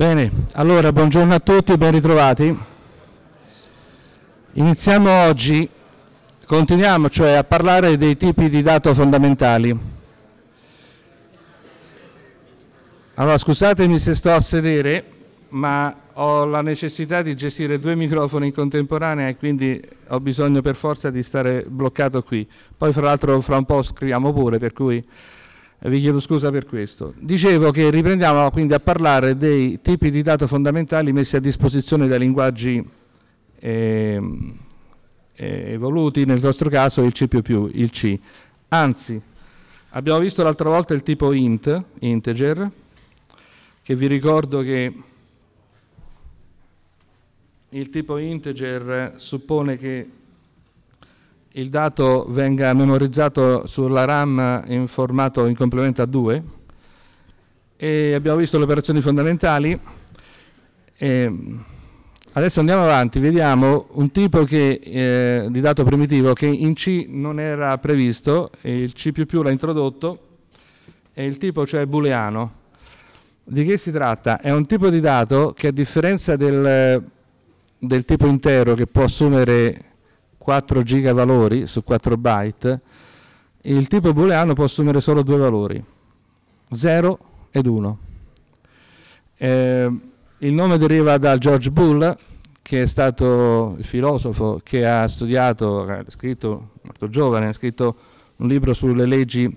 Bene, allora buongiorno a tutti, ben ritrovati. Iniziamo oggi, continuiamo cioè a parlare dei tipi di dato fondamentali. Allora scusatemi se sto a sedere, ma ho la necessità di gestire due microfoni in contemporanea e quindi ho bisogno per forza di stare bloccato qui. Poi fra l'altro fra un po' scriviamo pure, per cui vi chiedo scusa per questo. Dicevo che riprendiamo quindi a parlare dei tipi di dato fondamentali messi a disposizione dai linguaggi ehm, eh, evoluti, nel nostro caso il C++, il C. Anzi, abbiamo visto l'altra volta il tipo int, integer, che vi ricordo che il tipo integer suppone che il dato venga memorizzato sulla RAM in formato in complemento a 2 e abbiamo visto le operazioni fondamentali. E adesso andiamo avanti, vediamo un tipo che, eh, di dato primitivo che in C non era previsto, il C++ l'ha introdotto, e il tipo cioè booleano. Di che si tratta? È un tipo di dato che a differenza del, del tipo intero che può assumere 4 giga valori su 4 byte, il tipo booleano può assumere solo due valori, 0 ed 1. Eh, il nome deriva da George Bull, che è stato il filosofo che ha studiato, ha scritto, molto giovane, ha scritto un libro sulle leggi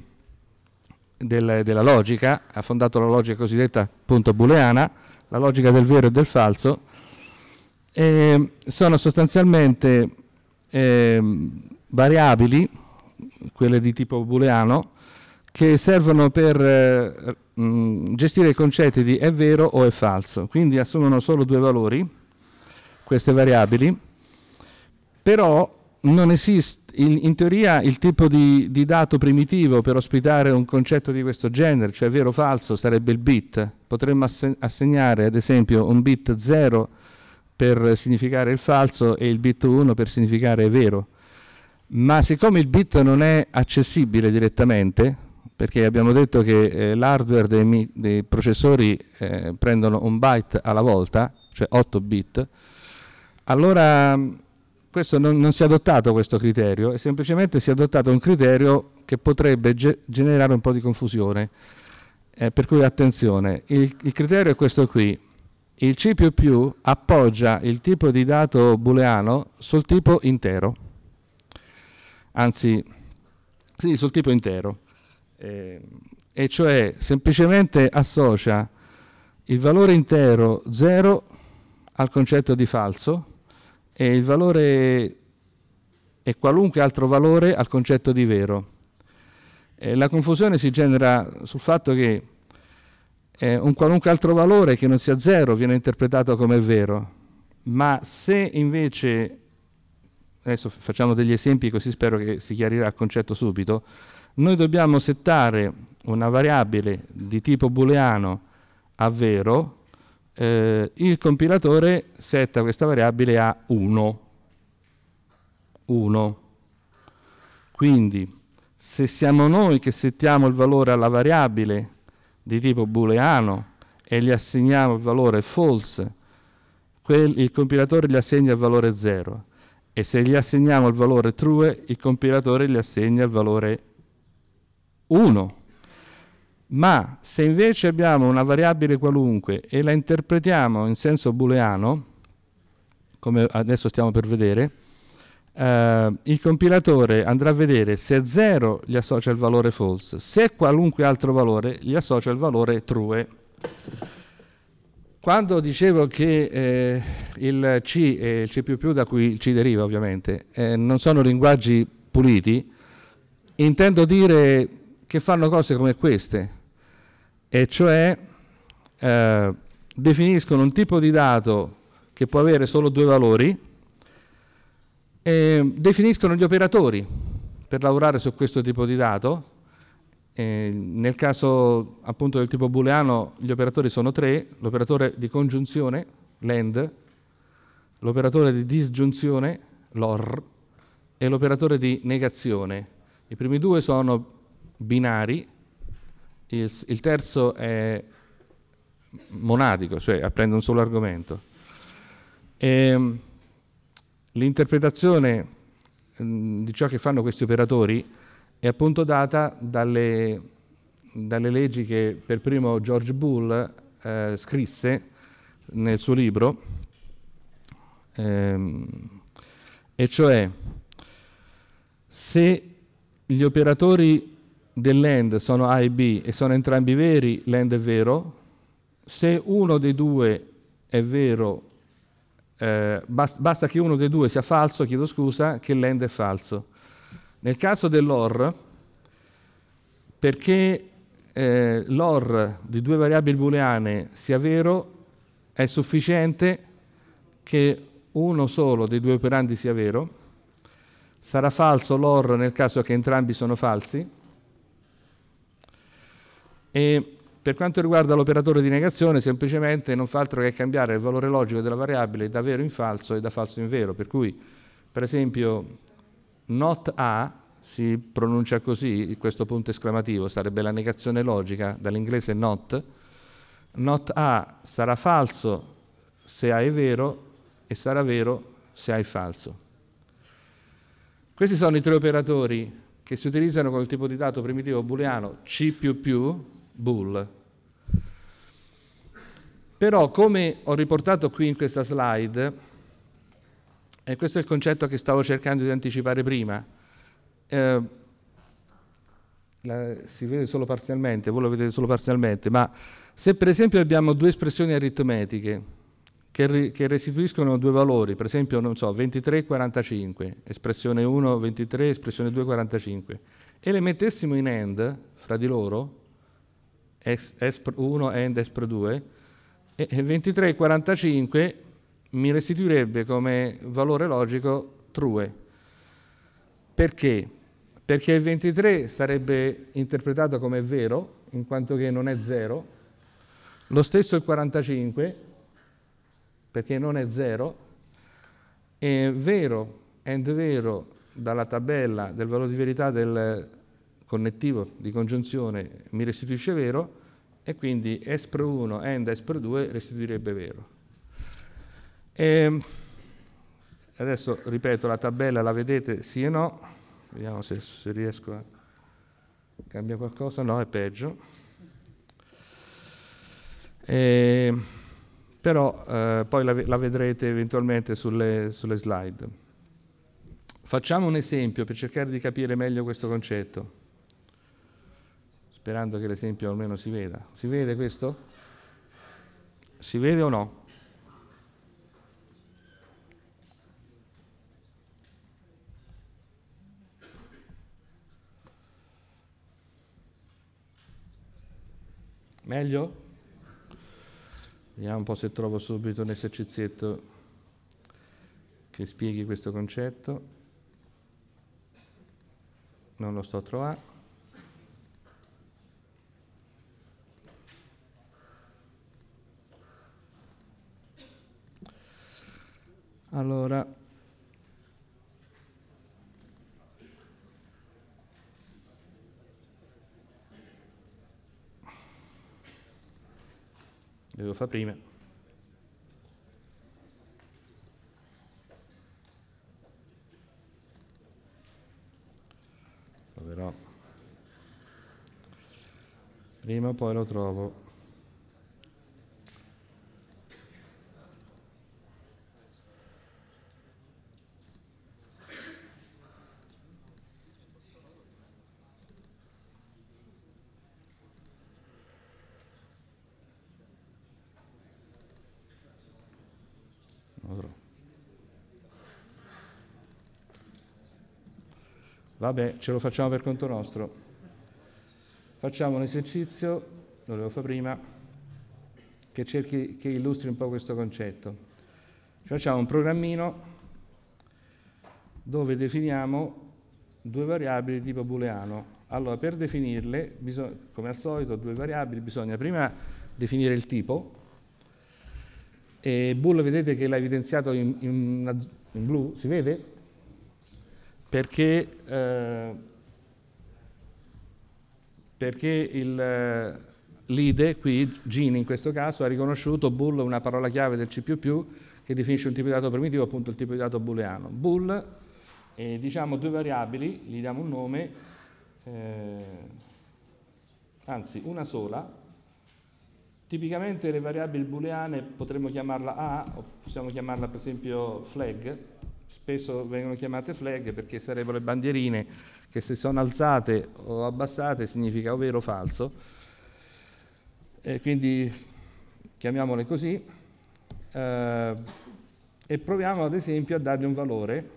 del, della logica, ha fondato la logica cosiddetta appunto booleana, la logica del vero e del falso, e sono sostanzialmente eh, variabili, quelle di tipo booleano, che servono per eh, mh, mm, gestire i concetti di è vero o è falso. Quindi assumono solo due valori, queste variabili, però non esiste, in, in teoria il tipo di, di, dato primitivo per ospitare un concetto di questo genere, cioè vero o falso, sarebbe il bit. Potremmo assegnare ad esempio un bit 0 per significare il falso e il bit 1 per significare vero. Ma siccome il bit non è accessibile direttamente, perché abbiamo detto che eh, l'hardware dei, dei, processori eh, prendono un byte alla volta, cioè 8 bit, allora non, non, si è adottato questo criterio, è semplicemente si è adottato un criterio che potrebbe ge generare un po' di confusione. Eh, per cui attenzione, il, il criterio è questo qui, il C++ appoggia il tipo di dato booleano sul tipo intero, anzi, sì, sul tipo intero, eh, e cioè semplicemente associa il valore intero 0 al concetto di falso e il valore e qualunque altro valore al concetto di vero. Eh, la confusione si genera sul fatto che eh, un qualunque altro valore che non sia zero viene interpretato come vero, ma se invece, adesso facciamo degli esempi così spero che si chiarirà il concetto subito, noi dobbiamo settare una variabile di tipo booleano a vero, eh, il compilatore setta questa variabile a 1. 1. Quindi se siamo noi che settiamo il valore alla variabile di tipo booleano e gli assegniamo il valore false, quel, il compilatore gli assegna il valore 0 e se gli assegniamo il valore true, il compilatore gli assegna il valore 1. Ma se invece abbiamo una variabile qualunque e la interpretiamo in senso booleano, come adesso stiamo per vedere, Uh, il compilatore andrà a vedere se a 0 gli associa il valore false, se a qualunque altro valore gli associa il valore true. Quando dicevo che eh, il C e il C++, da cui il C deriva ovviamente, eh, non sono linguaggi puliti, intendo dire che fanno cose come queste, e cioè eh, definiscono un tipo di dato che può avere solo due valori, eh, definiscono gli operatori per lavorare su questo tipo di dato. Eh, nel caso appunto del tipo booleano gli operatori sono tre, l'operatore di congiunzione, l'end, l'operatore di disgiunzione, l'or, e l'operatore di negazione. I primi due sono binari, il, il terzo è monadico, cioè apprende un solo argomento. E, ehm, L'interpretazione mm, di ciò che fanno questi operatori è appunto data dalle, dalle leggi che per primo George Bull eh, scrisse nel suo libro, ehm, e cioè se gli operatori dell'end sono A e B e sono entrambi veri, l'end è vero, se uno dei due è vero eh, basta, basta che uno dei due sia falso, chiedo scusa, che l'end è falso. Nel caso dell'or, perché eh, l'or di due variabili booleane sia vero, è sufficiente che uno solo dei due operandi sia vero, sarà falso l'or nel caso che entrambi sono falsi, e per quanto riguarda l'operatore di negazione, semplicemente non fa altro che cambiare il valore logico della variabile da vero in falso e da falso in vero, per cui per esempio not a si pronuncia così, questo punto esclamativo sarebbe la negazione logica, dall'inglese not, not a sarà falso se a è vero e sarà vero se a è falso. Questi sono i tre operatori che si utilizzano col tipo di dato primitivo booleano C++ Bull. Però come ho riportato qui in questa slide, e questo è il concetto che stavo cercando di anticipare prima, eh, la, si vede solo parzialmente, voi lo vedete solo parzialmente, ma se per esempio abbiamo due espressioni aritmetiche che, ri, che restituiscono due valori, per esempio non so, 23 e 45, espressione 1, 23, espressione 2, 45, e le mettessimo in AND fra di loro, ESP1 and ESP2 e 23,45 mi restituirebbe come valore logico true. Perché? Perché il 23 sarebbe interpretato come vero, in quanto che non è 0, lo stesso il 45, perché non è 0, e vero and vero dalla tabella del valore di verità del connettivo di congiunzione mi restituisce vero e quindi espr 1 and s per 2 restituirebbe vero. E ehm, adesso ripeto la tabella la vedete sì e no, vediamo se, se riesco a cambiare qualcosa, no è peggio. E, ehm, però eh, poi la, la, vedrete eventualmente sulle, sulle slide. Facciamo un esempio per cercare di capire meglio questo concetto sperando che l'esempio almeno si veda. Si vede questo? Si vede o no? Meglio? Vediamo un po' se trovo subito un esercizietto che spieghi questo concetto. Non lo sto a trovare. Allora, devo fare prima. Però prima o poi lo trovo. Vabbè, ce lo facciamo per conto nostro. Facciamo un esercizio, lo devo fare prima, che, cerchi, che illustri un po' questo concetto. facciamo un programmino dove definiamo due variabili di tipo booleano. Allora, per definirle, bisog- come al solito, due variabili, bisogna prima definire il tipo. E bool vedete che l'ha evidenziato in, in, in blu, si vede? perché, eh, perché il, eh, l'IDE, qui Gini in questo caso, ha riconosciuto bool una parola chiave del C++ che definisce un tipo di dato primitivo, appunto il tipo di dato booleano. Bool, eh, diciamo due variabili, gli diamo un nome, eh, anzi una sola, Tipicamente le variabili booleane potremmo chiamarla A, o possiamo chiamarla per esempio flag, spesso vengono chiamate flag perché sarebbero le bandierine che se sono alzate o abbassate significa o vero o falso. E quindi chiamiamole così. Eh, e proviamo ad esempio a dargli un valore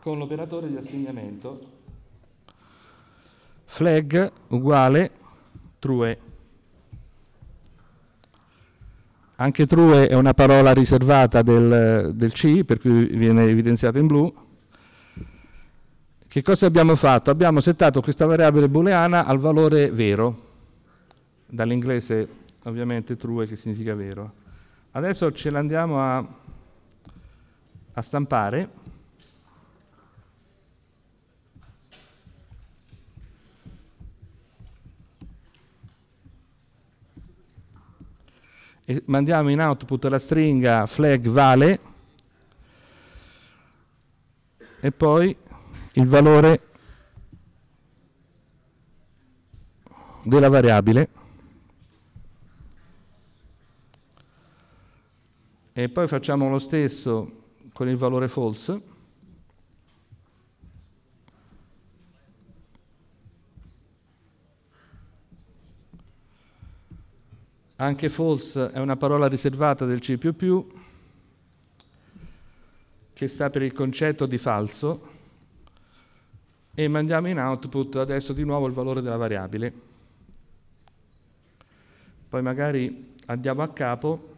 con l'operatore di assegnamento flag uguale true Anche true è una parola riservata del, del C, per cui viene evidenziato in blu. Che cosa abbiamo fatto? Abbiamo settato questa variabile booleana al valore vero, dall'inglese ovviamente true che significa vero. Adesso ce l'andiamo a, a stampare e mandiamo in output la stringa flag vale e poi il valore della variabile e poi facciamo lo stesso con il valore false Anche false è una parola riservata del C++ che sta per il concetto di falso e mandiamo in output adesso di nuovo il valore della variabile. Poi magari andiamo a capo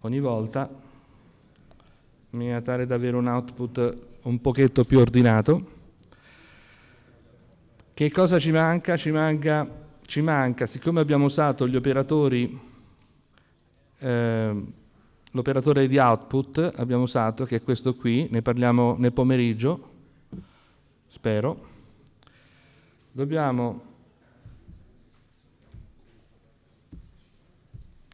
ogni volta in maniera tale da avere un output un pochetto più ordinato. Che cosa ci manca? Ci manca, ci manca siccome abbiamo usato gli operatori, eh, l'operatore di output, abbiamo usato, che è questo qui, ne parliamo nel pomeriggio, spero, dobbiamo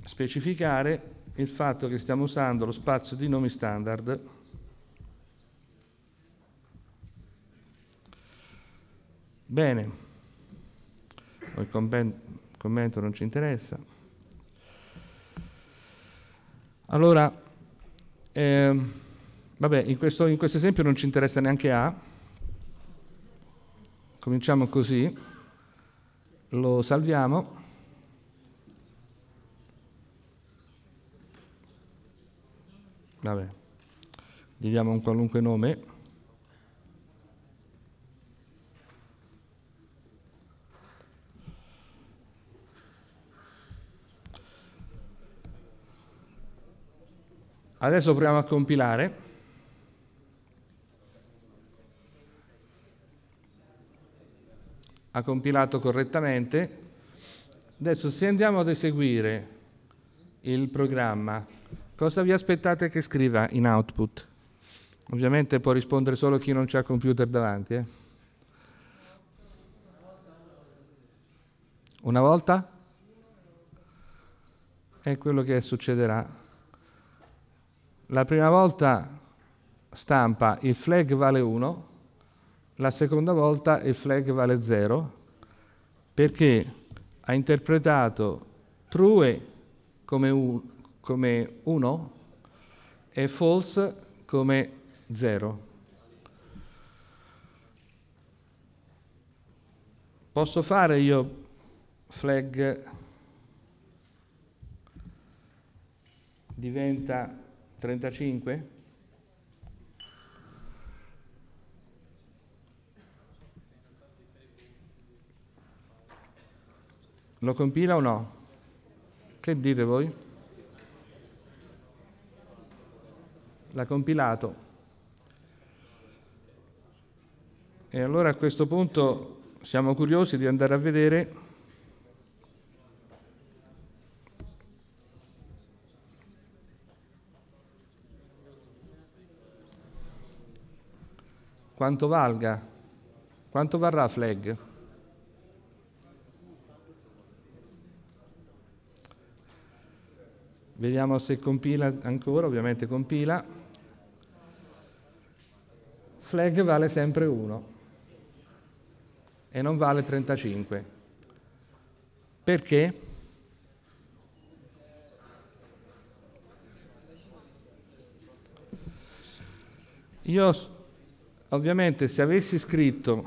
specificare il fatto che stiamo usando lo spazio di nomi standard Bene, il commento non ci interessa. Allora, eh, vabbè, in questo, in questo esempio non ci interessa neanche A. Cominciamo così, lo salviamo. Vabbè, gli diamo un qualunque nome. Adesso proviamo a compilare. Ha compilato correttamente. Adesso se andiamo ad eseguire il programma, cosa vi aspettate che scriva in output? Ovviamente può rispondere solo chi non c'ha computer davanti. Eh? Una volta? È quello che succederà la prima volta stampa il flag vale 1, la seconda volta il flag vale 0, perché ha interpretato true come 1 e false come 0. Posso fare io flag diventa 35? Lo compila o no? Che dite voi? L'ha compilato. E allora a questo punto siamo curiosi di andare a vedere quanto valga, quanto varrà Flag? Vediamo se compila ancora, ovviamente compila. Flag vale sempre 1 e non vale 35. Perché? Io Ovviamente se avessi scritto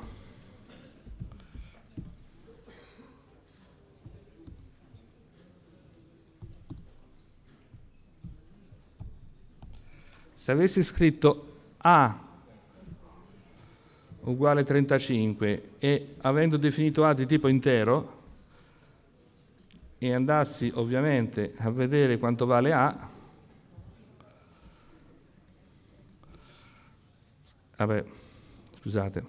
se avessi scritto A uguale 35 e avendo definito A di tipo intero e andassi ovviamente a vedere quanto vale A, Vabbè, scusate.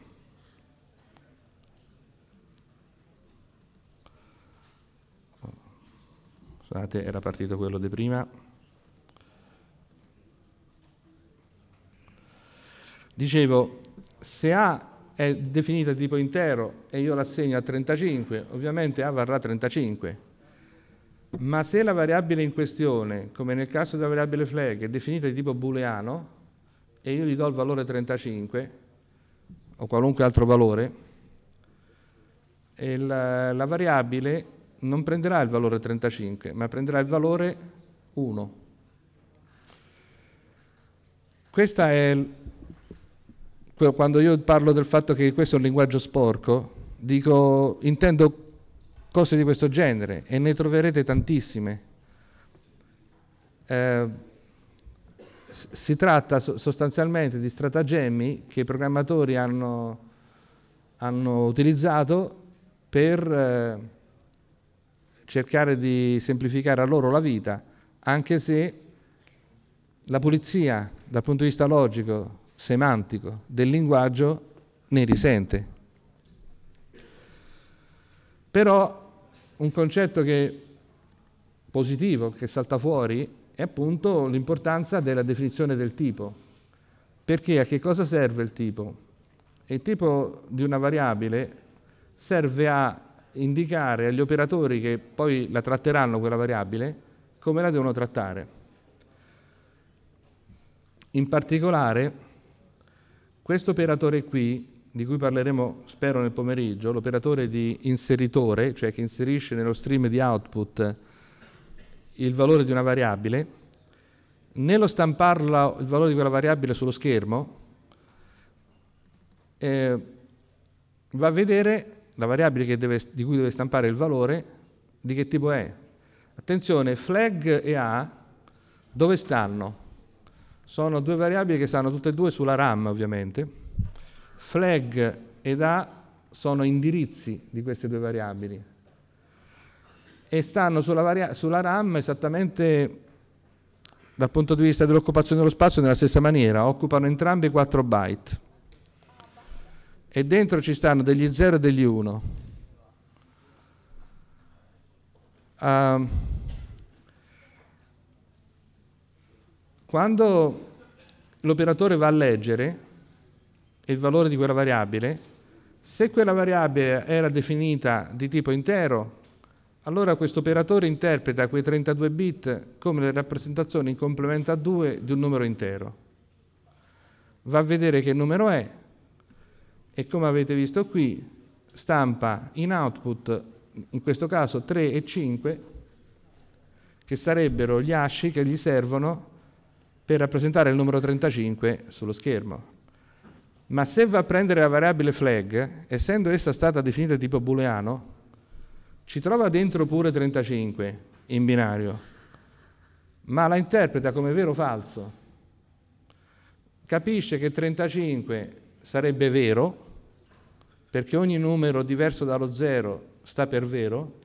Scusate, era partito quello di prima. Dicevo, se A è definita di tipo intero e io l'assegno a 35, ovviamente A varrà 35. Ma se la variabile in questione, come nel caso della variabile flag, è definita di tipo booleano, e io gli do il valore 35 o qualunque altro valore, la, la variabile non prenderà il valore 35, ma prenderà il valore 1. Questa è quando io parlo del fatto che questo è un linguaggio sporco, dico intendo cose di questo genere e ne troverete tantissime. Eh, si tratta sostanzialmente di stratagemmi che i programmatori hanno, hanno utilizzato per eh, cercare di semplificare a loro la vita, anche se la pulizia dal punto di vista logico, semantico del linguaggio ne risente. Però un concetto che, positivo che salta fuori è appunto l'importanza della definizione del tipo. Perché a che cosa serve il tipo? Il tipo di una variabile serve a indicare agli operatori che poi la tratteranno quella variabile come la devono trattare. In particolare, questo operatore qui, di cui parleremo spero nel pomeriggio, l'operatore di inseritore, cioè che inserisce nello stream di output il valore di una variabile, nello stamparla il valore di quella variabile sullo schermo, eh, va a vedere la variabile deve, di cui deve stampare il valore, di che tipo è. Attenzione, flag e A dove stanno? Sono due variabili che stanno tutte e due sulla RAM ovviamente. Flag ed A sono indirizzi di queste due variabili e stanno sulla, sulla RAM esattamente dal punto di vista dell'occupazione dello spazio nella stessa maniera, occupano entrambi 4 byte e dentro ci stanno degli 0 e degli 1. Uh, ehm, quando l'operatore va a leggere il valore di quella variabile, se quella variabile era definita di tipo intero, allora questo operatore interpreta quei 32 bit come le rappresentazioni in complemento a 2 di un numero intero. Va a vedere che numero è e come avete visto qui stampa in output, in questo caso 3 e 5, che sarebbero gli asci che gli servono per rappresentare il numero 35 sullo schermo. Ma se va a prendere la variabile flag, essendo essa stata definita di tipo booleano, ci trova dentro pure 35 in binario, ma la interpreta come vero o falso. Capisce che 35 sarebbe vero, perché ogni numero diverso dallo zero sta per vero,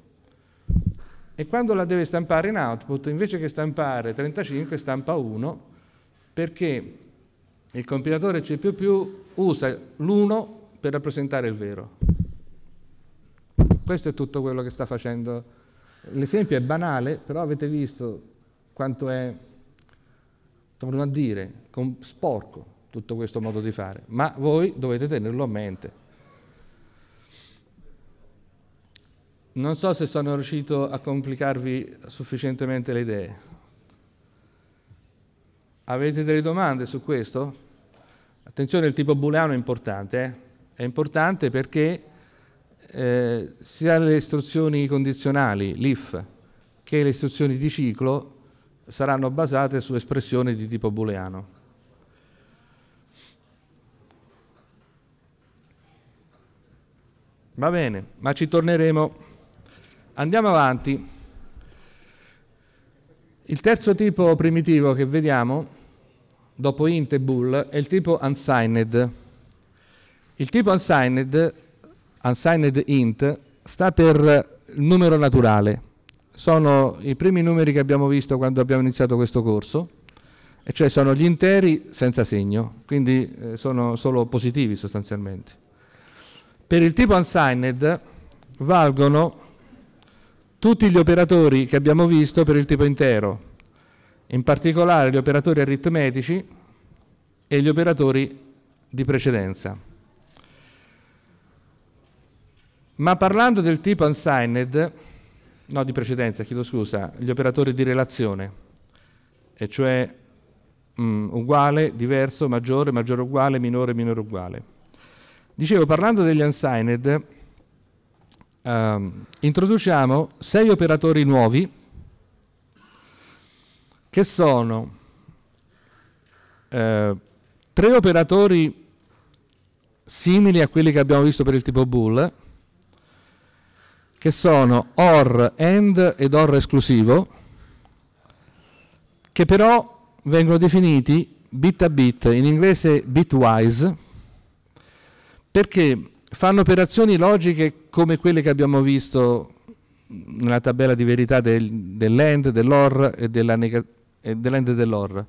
e quando la deve stampare in output, invece che stampare 35, stampa 1, perché il compilatore C++ usa l'1 per rappresentare il vero. Questo è tutto quello che sta facendo. L'esempio è banale, però avete visto quanto è, torno a dire, sporco tutto questo modo di fare, ma voi dovete tenerlo a mente. Non so se sono riuscito a complicarvi sufficientemente le idee. Avete delle domande su questo? Attenzione, il tipo booleano è importante, eh? è importante perché eh, sia le istruzioni condizionali, l'IF, che le istruzioni di ciclo saranno basate su espressioni di tipo booleano. Va bene, ma ci torneremo. Andiamo avanti. Il terzo tipo primitivo che vediamo, dopo int e bool, è il tipo unsigned. Il tipo unsigned Unsigned Int sta per numero naturale. Sono i primi numeri che abbiamo visto quando abbiamo iniziato questo corso, e cioè sono gli interi senza segno, quindi eh, sono solo positivi sostanzialmente. Per il tipo unsigned valgono tutti gli operatori che abbiamo visto per il tipo intero, in particolare gli operatori aritmetici e gli operatori di precedenza. Ma parlando del tipo unsigned, no di precedenza, chiedo scusa, gli operatori di relazione, e cioè mh, mm, uguale, diverso, maggiore, maggiore uguale, minore, minore uguale. Dicevo, parlando degli unsigned, ehm, introduciamo sei operatori nuovi che sono eh, tre operatori simili a quelli che abbiamo visto per il tipo bool, che sono OR AND ed OR esclusivo, che però vengono definiti bit a bit, in inglese bitwise, perché fanno operazioni logiche come quelle che abbiamo visto nella tabella di verità del, dell'AND, dell'OR e, dell'AND e dell'OR.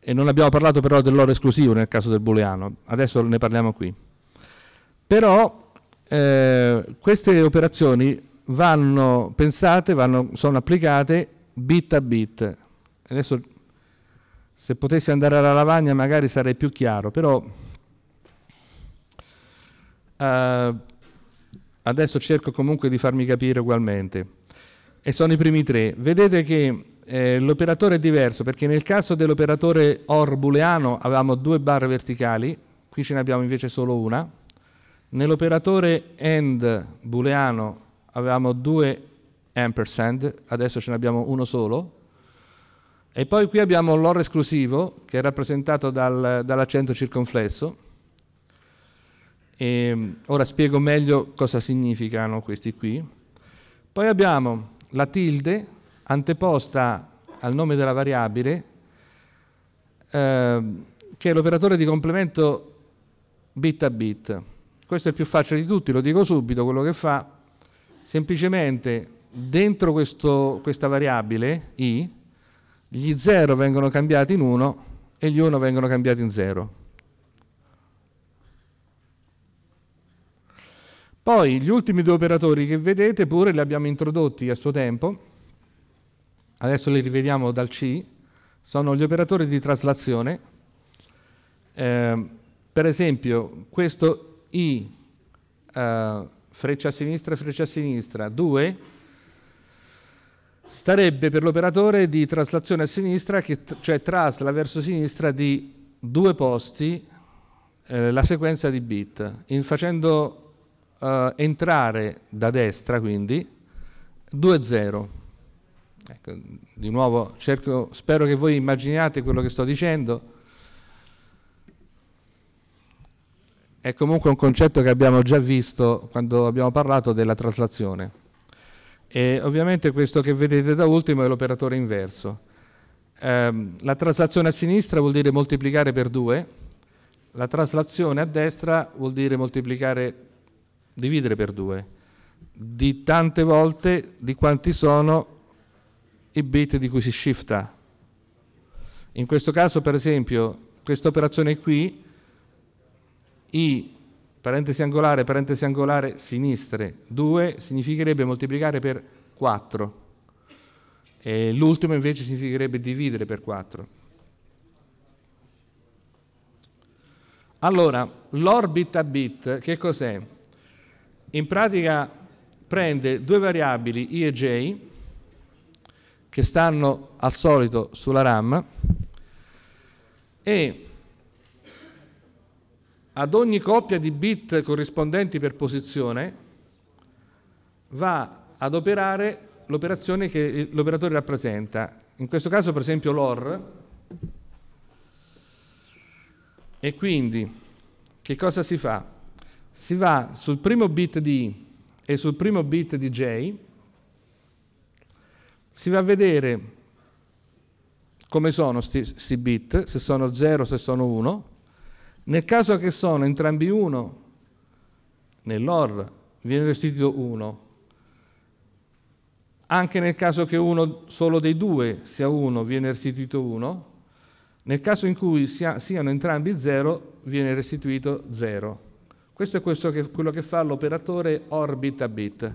E non abbiamo parlato però dell'OR esclusivo nel caso del booleano, adesso ne parliamo qui. Però eh, queste operazioni vanno pensate, vanno, sono applicate bit a bit. Adesso se potessi andare alla lavagna magari sarei più chiaro, però eh, adesso cerco comunque di farmi capire ugualmente. E sono i primi tre. Vedete che eh, l'operatore è diverso perché nel caso dell'operatore OR booleano avevamo due barre verticali, qui ce ne abbiamo invece solo una Nell'operatore AND booleano avevamo due ampersand, adesso ce ne abbiamo uno solo, e poi qui abbiamo l'or esclusivo, che è rappresentato dal, dall'accento circonflesso. E ehm, ora spiego meglio cosa significano questi qui. Poi abbiamo la tilde anteposta al nome della variabile, eh, che è l'operatore di complemento bit a bit questo è il più facile di tutti, lo dico subito, quello che fa, semplicemente dentro questo, questa variabile i, gli 0 vengono cambiati in 1 e gli 1 vengono cambiati in 0. Poi gli ultimi due operatori che vedete pure li abbiamo introdotti a suo tempo, adesso li rivediamo dal C, sono gli operatori di traslazione. Eh, per esempio, questo i, uh, freccia a sinistra, freccia a sinistra, 2, starebbe per l'operatore di traslazione a sinistra, che, cioè trasla verso sinistra di due posti eh, la sequenza di bit, facendo uh, entrare da destra quindi 2-0. Ecco, di nuovo cerco, spero che voi immaginiate quello che sto dicendo. è comunque un concetto che abbiamo già visto quando abbiamo parlato della traslazione. E ovviamente questo che vedete da ultimo è l'operatore inverso. Ehm, la traslazione a sinistra vuol dire moltiplicare per 2, la traslazione a destra vuol dire moltiplicare, dividere per 2, di tante volte di quanti sono i bit di cui si shifta. In questo caso, per esempio, questa operazione qui i parentesi angolare, parentesi angolare, sinistre, 2 significherebbe moltiplicare per 4, e l'ultimo invece significherebbe dividere per 4. Allora, l'orbit a bit, che cos'è? In pratica prende due variabili i e j, che stanno al solito sulla RAM, e ad ogni coppia di bit corrispondenti per posizione va ad operare l'operazione che l'operatore rappresenta. In questo caso per esempio l'OR e quindi che cosa si fa? Si va sul primo bit di I e sul primo bit di J si va a vedere come sono questi bit, se sono 0, se sono 1 nel caso che sono entrambi uno, nell'or viene restituito uno. Anche nel caso che uno solo dei due sia uno, viene restituito uno. Nel caso in cui sia, siano entrambi zero, viene restituito zero. Questo è questo che, quello che fa l'operatore OR bit a bit.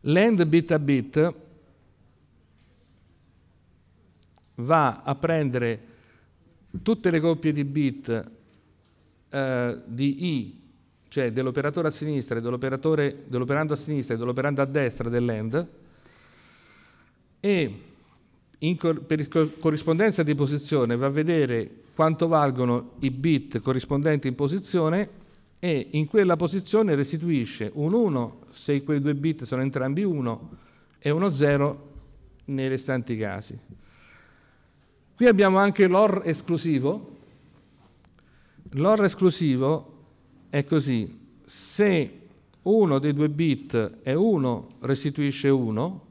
L'end bit a bit va a prendere tutte le coppie di bit eh, di I, cioè dell'operatore a sinistra e dell'operatore, dell'operando a sinistra e dell'operando a destra dell'end, e cor- per corrispondenza di posizione va a vedere quanto valgono i bit corrispondenti in posizione e in quella posizione restituisce un 1 se quei due bit sono entrambi 1 e uno 0 nei restanti casi. Qui abbiamo anche l'or esclusivo. L'or esclusivo è così. Se uno dei due bit è 1, restituisce 1.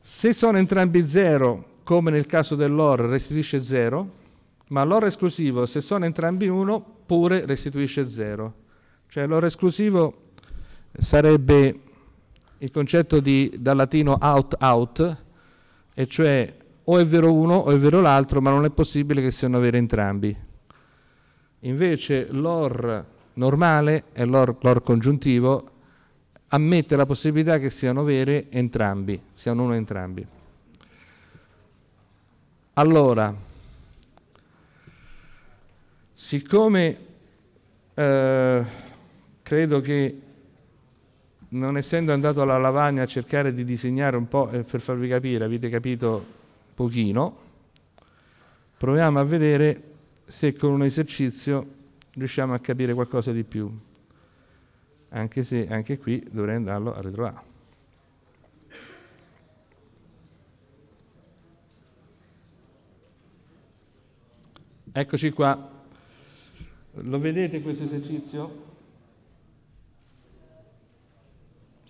Se sono entrambi 0, come nel caso dell'or, restituisce 0, ma l'or esclusivo, se sono entrambi 1, pure restituisce 0. Cioè l'or esclusivo sarebbe il concetto di, dal latino out-out, e cioè o è vero uno o è vero l'altro, ma non è possibile che siano veri entrambi. Invece l'or normale e l'or congiuntivo ammette la possibilità che siano vere entrambi, siano uno entrambi. Allora, siccome eh, credo che non essendo andato alla lavagna a cercare di disegnare un po' eh, per farvi capire, avete capito pochino, proviamo a vedere se con un esercizio riusciamo a capire qualcosa di più, anche se anche qui dovrei andarlo a ritrovare. Eccoci qua. Lo vedete questo esercizio?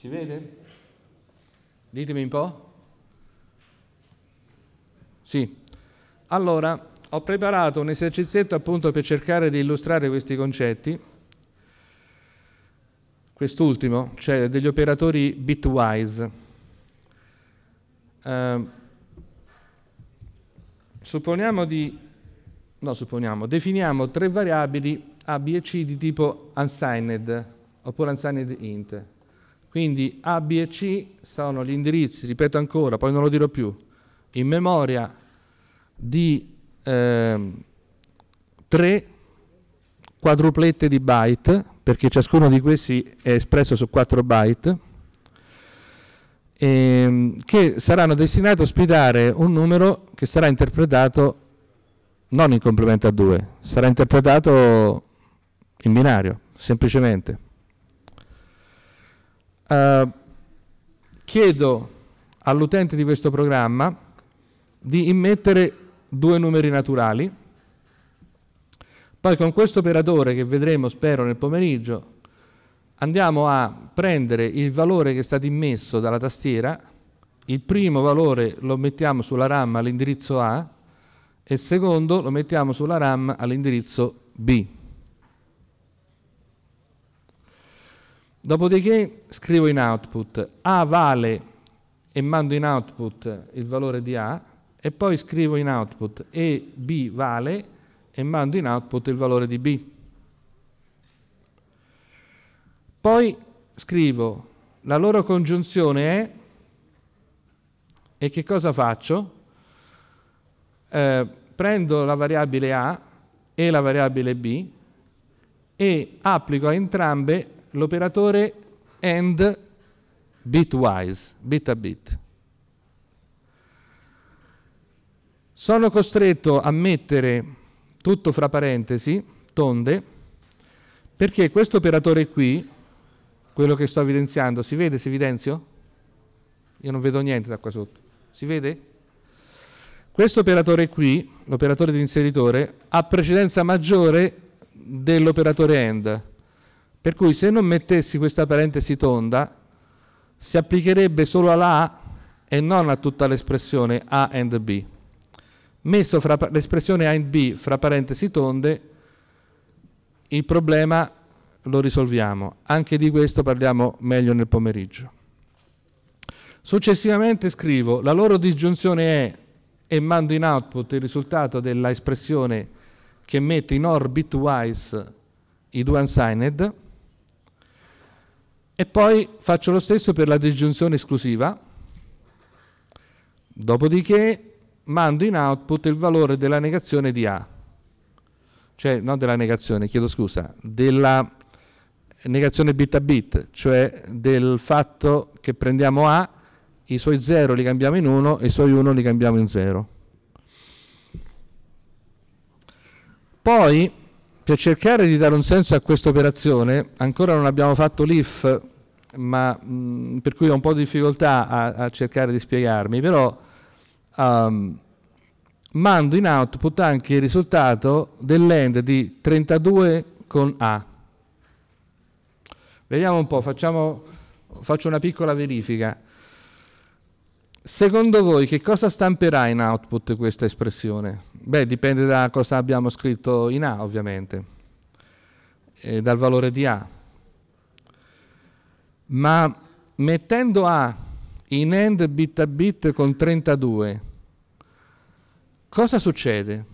Si vede? Ditemi un po'. Sì. Allora, ho preparato un esercizio appunto per cercare di illustrare questi concetti. Quest'ultimo, cioè degli operatori bitwise. Eh, supponiamo di... No, supponiamo, definiamo tre variabili A, B e C di tipo unsigned oppure unsigned int. Quindi A, B e C sono gli indirizzi, ripeto ancora, poi non lo dirò più, in memoria di eh, tre quadruplette di byte, perché ciascuno di questi è espresso su 4 byte, ehm, che saranno destinati a ospitare un numero che sarà interpretato non in complemento a 2, sarà interpretato in binario, semplicemente. Eh, chiedo all'utente di questo programma di immettere due numeri naturali, poi con questo operatore che vedremo spero nel pomeriggio andiamo a prendere il valore che è stato immesso dalla tastiera, il primo valore lo mettiamo sulla RAM all'indirizzo A e il secondo lo mettiamo sulla RAM all'indirizzo B. Dopodiché scrivo in output A vale e mando in output il valore di A e poi scrivo in output E B vale e mando in output il valore di B. Poi scrivo la loro congiunzione è e che cosa faccio? Eh, prendo la variabile A e la variabile B e applico a entrambe l'operatore AND bitwise, bit a bit. Sono costretto a mettere tutto fra parentesi, tonde, perché questo operatore qui, quello che sto evidenziando, si vede se evidenzio? Io non vedo niente da qua sotto. Si vede? Questo operatore qui, l'operatore di inseritore, ha precedenza maggiore dell'operatore AND. Per cui se non mettessi questa parentesi tonda, si applicherebbe solo alla A e non a tutta l'espressione A and B. Messo l'espressione A and B fra parentesi tonde, il problema lo risolviamo. Anche di questo parliamo meglio nel pomeriggio. Successivamente scrivo la loro disgiunzione è e mando in output il risultato dell'espressione che mette in orbit wise i due unsigned e poi faccio lo stesso per la disgiunzione esclusiva. Dopodiché mando in output il valore della negazione di A. Cioè, non della negazione, chiedo scusa, della negazione bit a bit, cioè del fatto che prendiamo A, i suoi 0 li cambiamo in 1 e i suoi 1 li cambiamo in 0. Poi per cercare di dare un senso a questa operazione, ancora non abbiamo fatto l'IF, ma, mh, per cui ho un po' di difficoltà a, a cercare di spiegarmi, però um, mando in output anche il risultato dell'end di 32 con A. Vediamo un po', facciamo, faccio una piccola verifica. Secondo voi che cosa stamperà in output questa espressione? Beh, dipende da cosa abbiamo scritto in A, ovviamente, e dal valore di A. Ma mettendo A in end bit a bit con 32, cosa succede?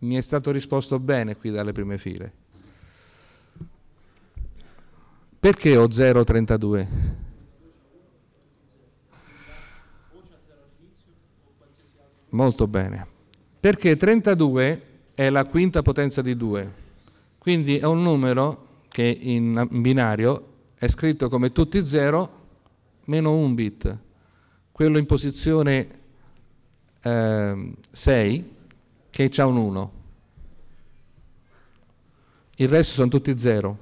Mi è stato risposto bene qui dalle prime file. Perché ho 0,32? Molto bene. Perché 32 è la quinta potenza di 2, quindi è un numero che in binario è scritto come tutti 0 meno 1 bit. Quello in posizione eh, 6 che ha un 1. Il resto sono tutti 0.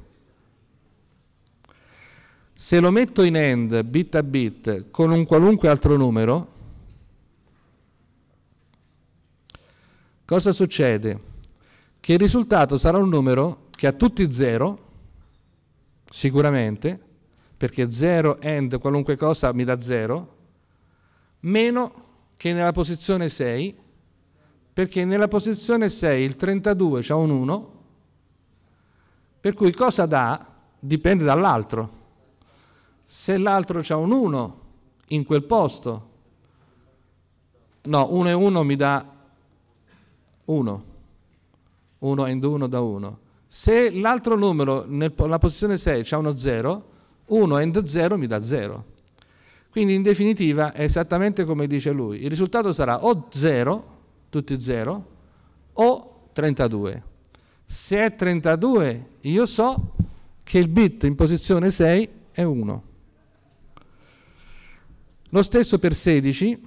Se lo metto in end bit a bit con un qualunque altro numero, Cosa succede? Che il risultato sarà un numero che ha tutti 0, sicuramente, perché 0 and qualunque cosa mi dà 0, meno che nella posizione 6, perché nella posizione 6 il 32 c'ha un 1, per cui cosa dà dipende dall'altro. Se l'altro c'ha un 1 in quel posto, no, 1 e 1 mi dà 1, 1 and 1 da 1. Se l'altro numero nella posizione 6 c'è uno 0, 1 end 0 mi dà 0. Quindi in definitiva è esattamente come dice lui, il risultato sarà o 0, tutti 0, o 32. Se è 32 io so che il bit in posizione 6 è 1. Lo stesso per 16,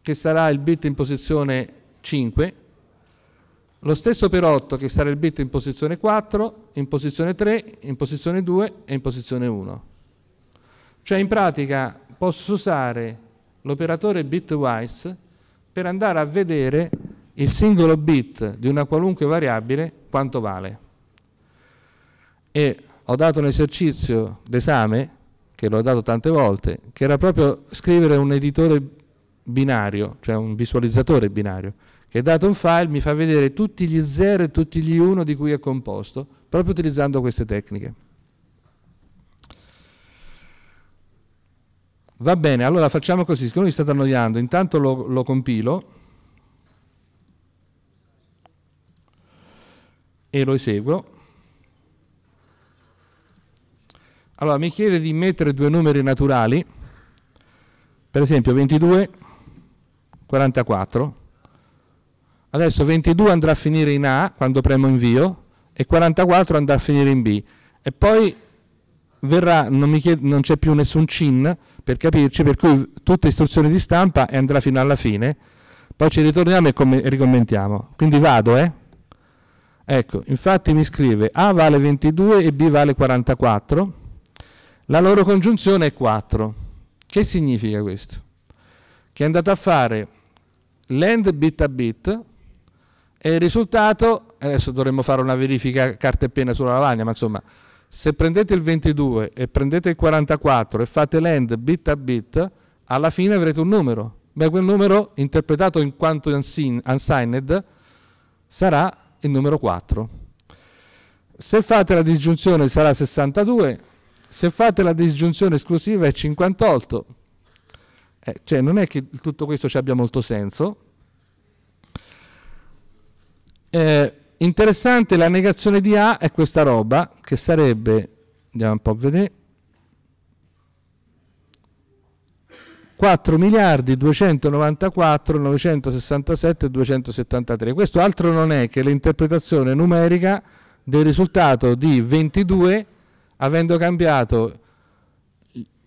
che sarà il bit in posizione 5, lo stesso per 8 che sarà il bit in posizione 4, in posizione 3, in posizione 2 e in posizione 1. Cioè in pratica posso usare l'operatore bitwise per andare a vedere il singolo bit di una qualunque variabile quanto vale. E ho dato un esercizio d'esame, che l'ho dato tante volte, che era proprio scrivere un editore binario, cioè un visualizzatore binario, che dato un file mi fa vedere tutti gli 0 e tutti gli 1 di cui è composto, proprio utilizzando queste tecniche. Va bene, allora facciamo così, siccome vi state annoiando, intanto lo, lo compilo e lo eseguo. Allora mi chiede di mettere due numeri naturali, per esempio 22, 44, Adesso 22 andrà a finire in A quando premo invio e 44 andrà a finire in B. E poi verrà, non, non c'è più nessun CIN per capirci, per cui tutte istruzioni di stampa e andrà fino alla fine. Poi ci ritorniamo e, e ricommentiamo. Quindi vado, eh? Ecco, infatti mi scrive A vale 22 e B vale 44. La loro congiunzione è 4. Che significa questo? Che è andata a fare l'end bit a bit e il risultato, adesso dovremmo fare una verifica carta e penna sulla lavagna, ma insomma, se prendete il 22 e prendete il 44 e fate l'end bit a bit, alla fine avrete un numero. Beh, quel numero, interpretato in quanto unsigned, sarà il numero 4. Se fate la disgiunzione sarà 62, se fate la disgiunzione esclusiva è 58. Eh, cioè, non è che tutto questo ci abbia molto senso, eh, interessante la negazione di A è questa roba che sarebbe, andiamo un po' a vedere, 4 miliardi 294 967 273 questo altro non è che l'interpretazione numerica del risultato di 22 avendo cambiato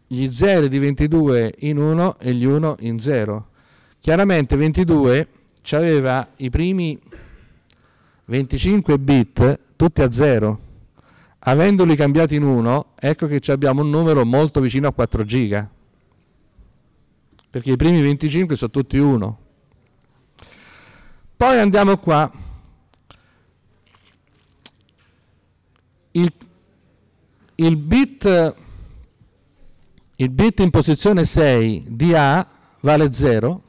gli 0 di 22 in 1 e gli 1 in 0 chiaramente 22 aveva i primi 25 bit tutti a 0 avendoli cambiati in 1 ecco che abbiamo un numero molto vicino a 4 giga perché i primi 25 sono tutti 1 poi andiamo qua il, il, bit, il bit in posizione 6 di A vale 0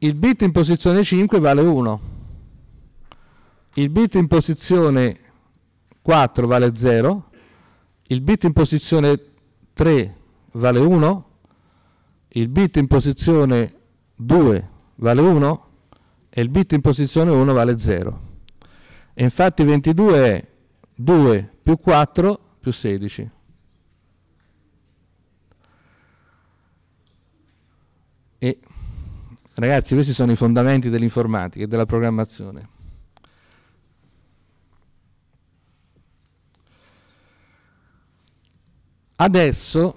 il bit in posizione 5 vale 1, il bit in posizione 4 vale 0, il bit in posizione 3 vale 1, il bit in posizione 2 vale 1 e il bit in posizione 1 vale 0. E infatti 22 è 2 più 4 più 16. E Ragazzi, questi sono i fondamenti dell'informatica e della programmazione. Adesso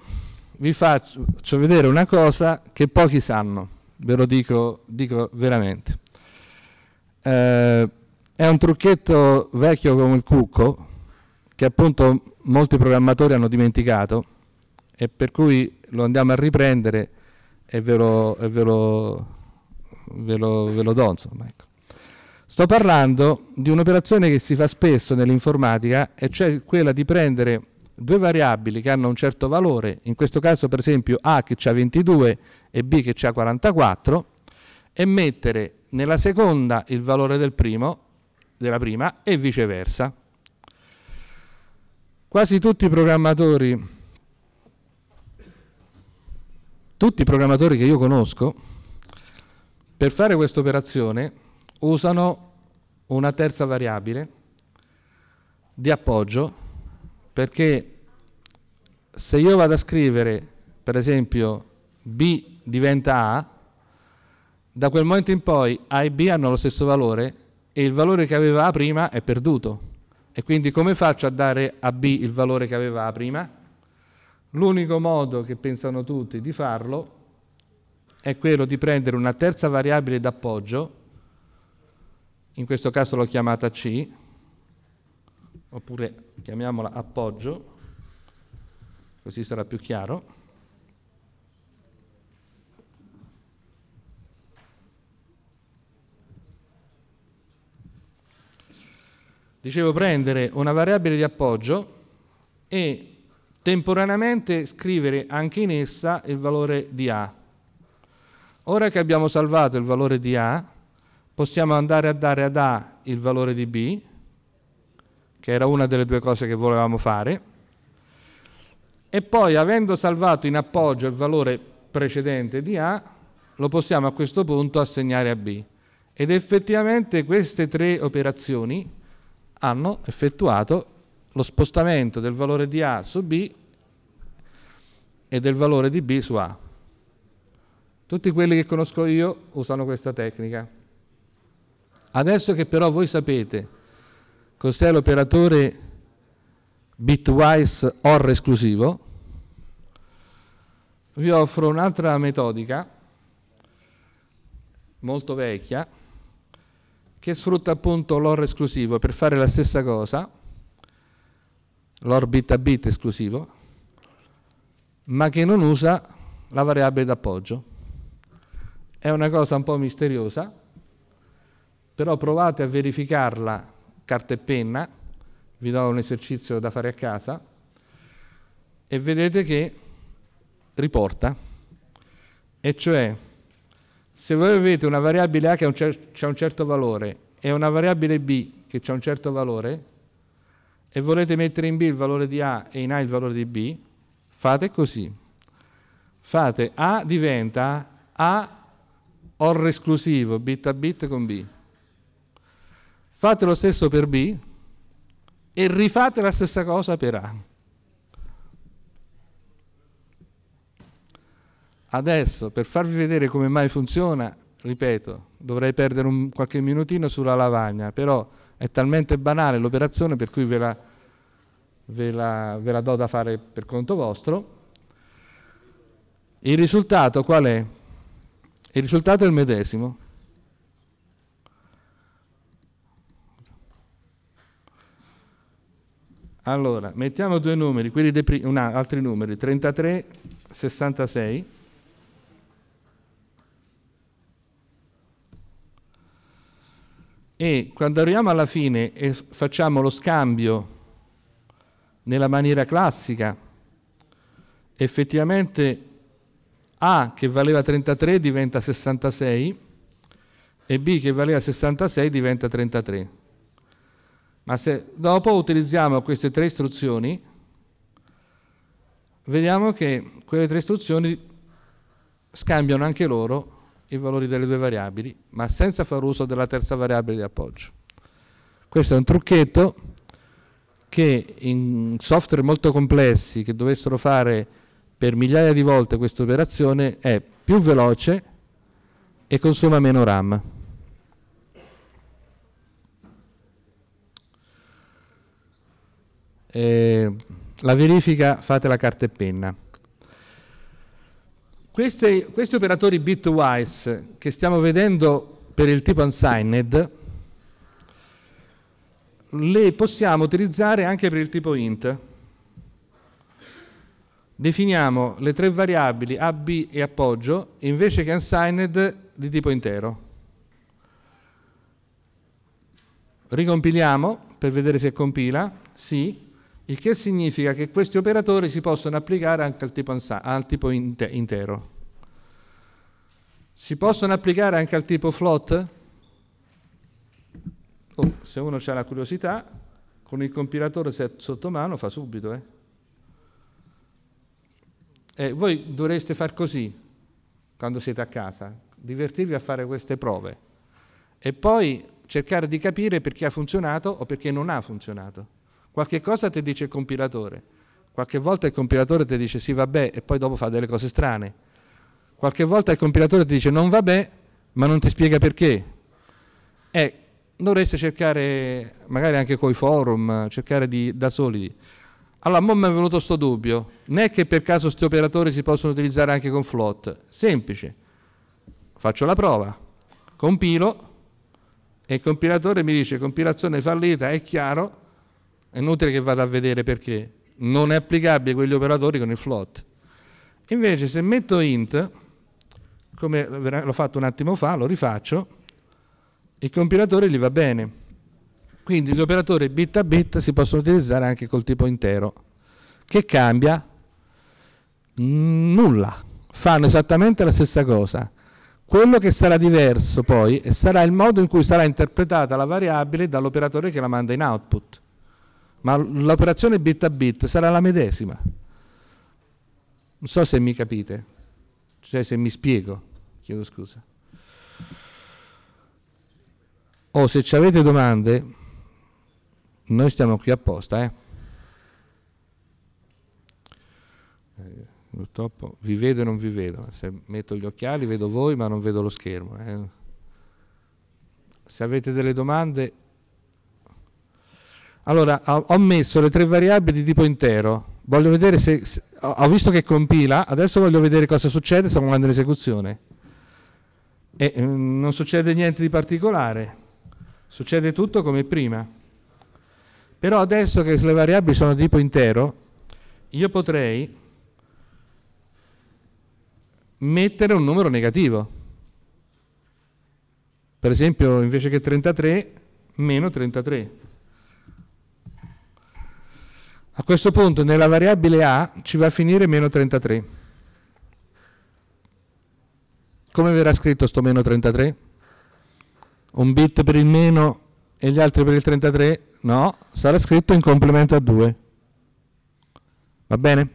vi faccio, vedere una cosa che pochi sanno, ve lo dico, dico veramente. Eh, è un trucchetto vecchio come il cucco, che appunto molti programmatori hanno dimenticato e per cui lo andiamo a riprendere e ve lo, e ve lo ve lo, ve lo do. Insomma, ecco. Sto parlando di un'operazione che si fa spesso nell'informatica, e cioè quella di prendere due variabili che hanno un certo valore, in questo caso per esempio A che c'ha 22 e B che c'ha 44, e mettere nella seconda il valore del primo, della prima e viceversa. Quasi tutti i programmatori, tutti i programmatori che io conosco, per fare questa operazione usano una terza variabile di appoggio perché se io vado a scrivere per esempio B diventa A, da quel momento in poi A e B hanno lo stesso valore e il valore che aveva A prima è perduto. E quindi come faccio a dare a B il valore che aveva A prima? L'unico modo che pensano tutti di farlo è quello di prendere una terza variabile d'appoggio, in questo caso l'ho chiamata C, oppure chiamiamola appoggio, così sarà più chiaro. Dicevo prendere una variabile di appoggio e temporaneamente scrivere anche in essa il valore di A. Ora che abbiamo salvato il valore di A, possiamo andare a dare ad A il valore di B, che era una delle due cose che volevamo fare, e poi avendo salvato in appoggio il valore precedente di A, lo possiamo a questo punto assegnare a B. Ed effettivamente queste tre operazioni hanno effettuato lo spostamento del valore di A su B e del valore di B su A. Tutti quelli che conosco io usano questa tecnica. Adesso che però voi sapete cos'è l'operatore bitwise OR esclusivo, vi offro un'altra metodica molto vecchia che sfrutta appunto l'OR esclusivo per fare la stessa cosa, l'OR bit a bit esclusivo, ma che non usa la variabile d'appoggio. È una cosa un po' misteriosa, però provate a verificarla carta e penna, vi do un esercizio da fare a casa, e vedete che riporta. E cioè, se voi avete una variabile A che ha un, certo valore e una variabile B che ha un certo valore, e volete mettere in B il valore di A e in A il valore di B, fate così. Fate A diventa A OR esclusivo, bit a bit con B. Fate lo stesso per B e rifate la stessa cosa per A. Adesso, per farvi vedere come mai funziona, ripeto, dovrei perdere un, qualche minutino sulla lavagna, però è talmente banale l'operazione per cui ve la, ve, la, ve la do da fare per conto vostro. Il risultato qual è? Il risultato è il medesimo. Allora, mettiamo due numeri, quelli dei primi, no, altri numeri, 33, 66. E quando arriviamo alla fine e facciamo lo scambio nella maniera classica, effettivamente a che valeva 33 diventa 66 e B che valeva 66 diventa 33. Ma se dopo utilizziamo queste tre istruzioni, vediamo che quelle tre istruzioni scambiano anche loro i valori delle due variabili, ma senza far uso della terza variabile di appoggio. Questo è un trucchetto che in software molto complessi che dovessero fare per migliaia di volte questa operazione è più veloce e consuma meno RAM. E eh, la verifica fate la carta e penna. Questi, questi operatori bitwise che stiamo vedendo per il tipo unsigned li possiamo utilizzare anche per il tipo int definiamo le tre variabili A, B e appoggio invece che unsigned di tipo intero. Ricompiliamo per vedere se compila, sì, il che significa che questi operatori si possono applicare anche al tipo, al tipo intero. Si possono applicare anche al tipo float? Oh, se uno ha la curiosità, con il compilatore se è sotto mano fa subito, eh. Eh, voi dovreste far così quando siete a casa, divertirvi a fare queste prove e poi cercare di capire perché ha funzionato o perché non ha funzionato. Qualche cosa ti dice il compilatore, qualche volta il compilatore ti dice sì vabbè e poi dopo fa delle cose strane, qualche volta il compilatore ti dice non vabbè ma non ti spiega perché. E eh, dovreste cercare, magari anche coi forum, cercare di, da soli allora, mo mi è venuto sto dubbio, non è che per caso questi operatori si possono utilizzare anche con float, semplice, faccio la prova, compilo e il compilatore mi dice compilazione fallita, è chiaro, è inutile che vada a vedere perché non è applicabile quegli operatori con il float. Invece se metto int, come l'ho fatto un attimo fa, lo rifaccio, il compilatore gli va bene. Quindi gli operatori bit a bit si possono utilizzare anche col tipo intero. Che cambia? Mm, nulla. Fanno esattamente la stessa cosa. Quello che sarà diverso poi sarà il modo in cui sarà interpretata la variabile dall'operatore che la manda in output. Ma l'operazione bit a bit sarà la medesima. Non so se mi capite, cioè se mi spiego, chiedo scusa. O se ci avete domande... Noi stiamo qui apposta, eh. eh? Purtroppo vi vedo e non vi vedo. Se metto gli occhiali vedo voi ma non vedo lo schermo. Eh? Se avete delle domande... Allora, ho messo le tre variabili di tipo intero. Voglio vedere se... se ho visto che compila, adesso voglio vedere cosa succede, sto mandando l'esecuzione. E mm, non succede niente di particolare. Succede tutto come prima. Però adesso che le variabili sono di tipo intero, io potrei mettere un numero negativo. Per esempio, invece che 33, meno 33. A questo punto nella variabile A ci va a finire meno 33. Come verrà scritto sto meno 33? Un bit per il meno e gli altri per il 33? No, sarà scritto in complemento a 2. Va bene?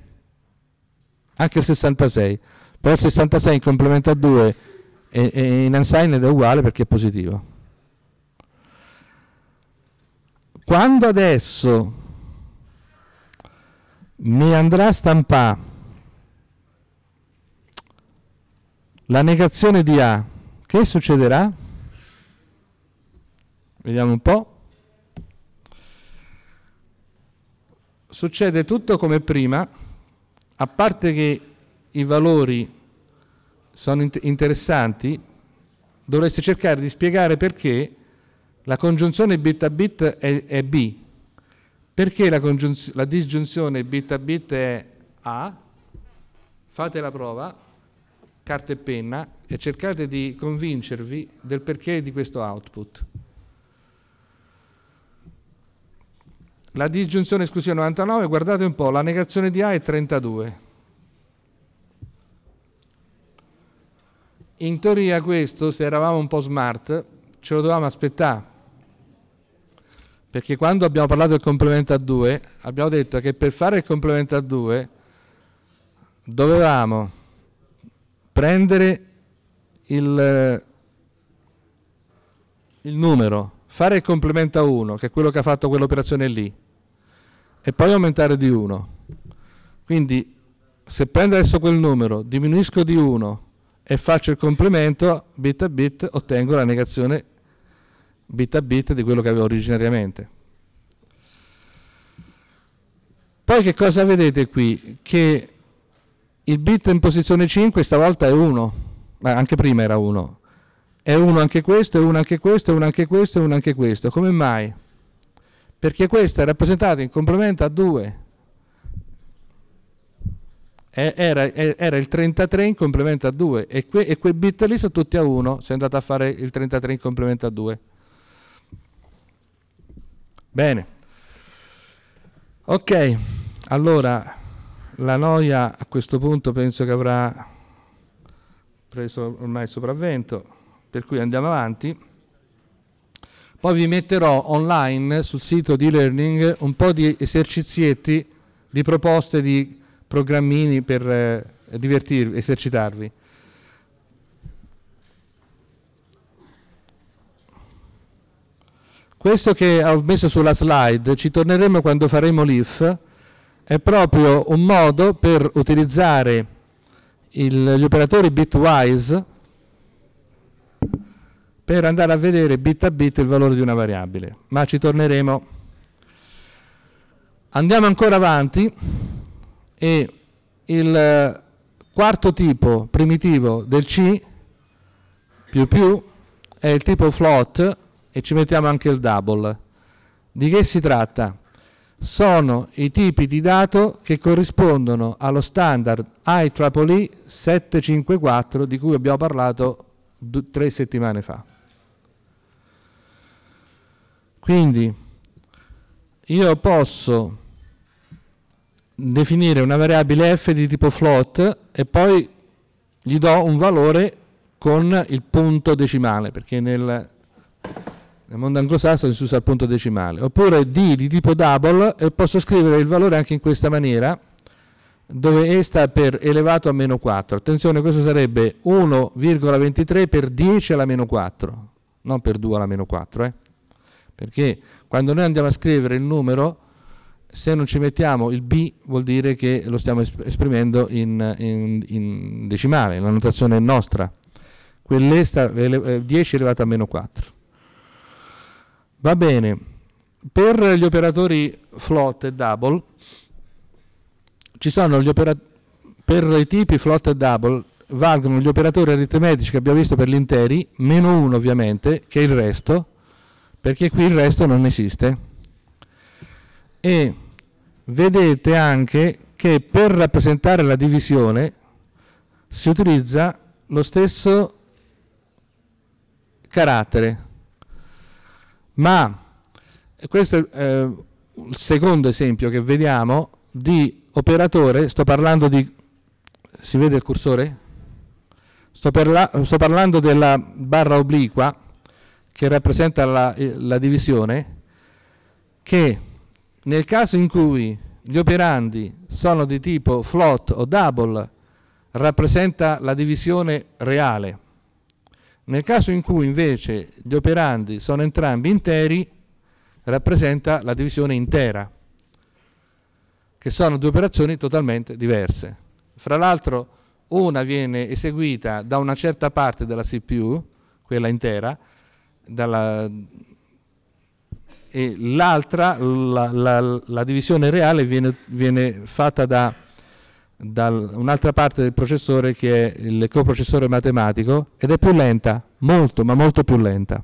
Anche il 66. Però il 66 in complemento a 2 e, e in unsigned è uguale perché è positivo. Quando adesso mi andrà a stampare la negazione di A, che succederà? Vediamo un po'. Succede tutto come prima, a parte che i valori sono in interessanti, dovreste cercare di spiegare perché la congiunzione bit a bit è, è B, perché la, la disgiunzione bit a bit è A, fate la prova, carta e penna, e cercate di convincervi del perché di questo output. La disgiunzione esclusiva 99, guardate un po', la negazione di A è 32. In teoria questo, se eravamo un po' smart, ce lo dovevamo aspettare. Perché quando abbiamo parlato del complemento a 2, abbiamo detto che per fare il complemento a 2 dovevamo prendere il, il numero, fare il complemento a 1, che è quello che ha fatto quell'operazione lì, e poi aumentare di 1. Quindi se prendo adesso quel numero, diminuisco di 1 e faccio il complemento, bit a bit ottengo la negazione bit a bit di quello che avevo originariamente. Poi che cosa vedete qui? Che il bit in posizione 5 stavolta è 1, ma anche prima era 1. È 1 anche questo, è 1 anche questo, è 1 anche questo, è 1 anche questo. Come mai? perché questo è rappresentato in complemento a 2 era, era, il 33 in complemento a 2 e, que, e quei bit lì sono tutti a 1 se andate a fare il 33 in complemento a 2 bene ok allora la noia a questo punto penso che avrà preso ormai il sopravvento per cui andiamo avanti poi vi metterò online sul sito di Learning un po' di esercizietti, di proposte di programmini per eh, divertirvi, esercitarvi. Questo che ho messo sulla slide, ci torneremo quando faremo l'IF, è proprio un modo per utilizzare il, gli operatori bitwise per andare a vedere bit a bit il valore di una variabile, ma ci torneremo. Andiamo ancora avanti e il eh, quarto tipo primitivo del C più più è il tipo float e ci mettiamo anche il double. Di che si tratta? Sono i tipi di dato che corrispondono allo standard IEEE 754 di cui abbiamo parlato tre settimane fa. Quindi io posso definire una variabile f di tipo float e poi gli do un valore con il punto decimale, perché nel, nel mondo anglosassone si usa il punto decimale, oppure d di tipo double e posso scrivere il valore anche in questa maniera, dove e sta per elevato a meno 4. Attenzione, questo sarebbe 1,23 per 10 alla meno 4, non per 2 alla meno 4. Eh perché quando noi andiamo a scrivere il numero, se non ci mettiamo il B vuol dire che lo stiamo esprimendo in, in, in decimale, la notazione è nostra. Quelle eh, è 10 elevata a meno 4. Va bene, per gli operatori float e double, ci sono gli per i tipi float e double valgono gli operatori aritmetici che abbiamo visto per gli interi, meno 1 ovviamente, che è il resto, perché qui il resto non esiste. E vedete anche che per rappresentare la divisione si utilizza lo stesso carattere, ma questo è eh, il secondo esempio che vediamo di operatore, sto parlando di, si vede il cursore? Sto, parla sto parlando della barra obliqua che rappresenta la, la divisione, che nel caso in cui gli operandi sono di tipo float o double, rappresenta la divisione reale. Nel caso in cui invece gli operandi sono entrambi interi, rappresenta la divisione intera, che sono due operazioni totalmente diverse. Fra l'altro una viene eseguita da una certa parte della CPU, quella intera, dalla, e l'altra, la, la, la, divisione reale, viene, viene fatta da, da un'altra parte del processore che è il coprocessore matematico ed è più lenta, molto ma molto più lenta.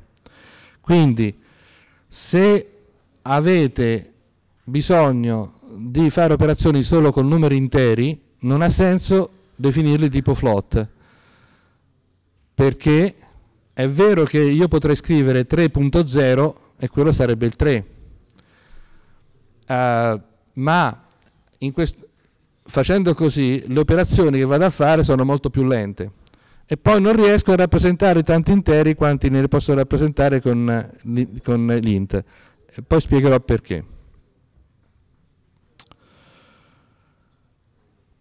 Quindi se avete bisogno di fare operazioni solo con numeri interi, non ha senso definirli tipo float, perché è vero che io potrei scrivere 3.0 e quello sarebbe il 3, uh, eh, ma facendo così le operazioni che vado a fare sono molto più lente e poi non riesco a rappresentare tanti interi quanti ne posso rappresentare con, eh, con l'int. Poi spiegherò perché.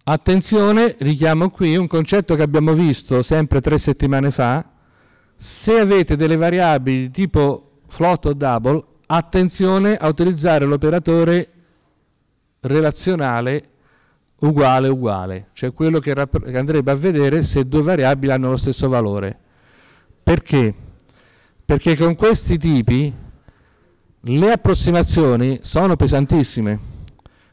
Attenzione, richiamo qui un concetto che abbiamo visto sempre tre settimane fa, se avete delle variabili di tipo float o double, attenzione a utilizzare l'operatore relazionale uguale uguale, cioè quello che, che, andrebbe a vedere se due variabili hanno lo stesso valore. Perché? Perché con questi tipi le approssimazioni sono pesantissime,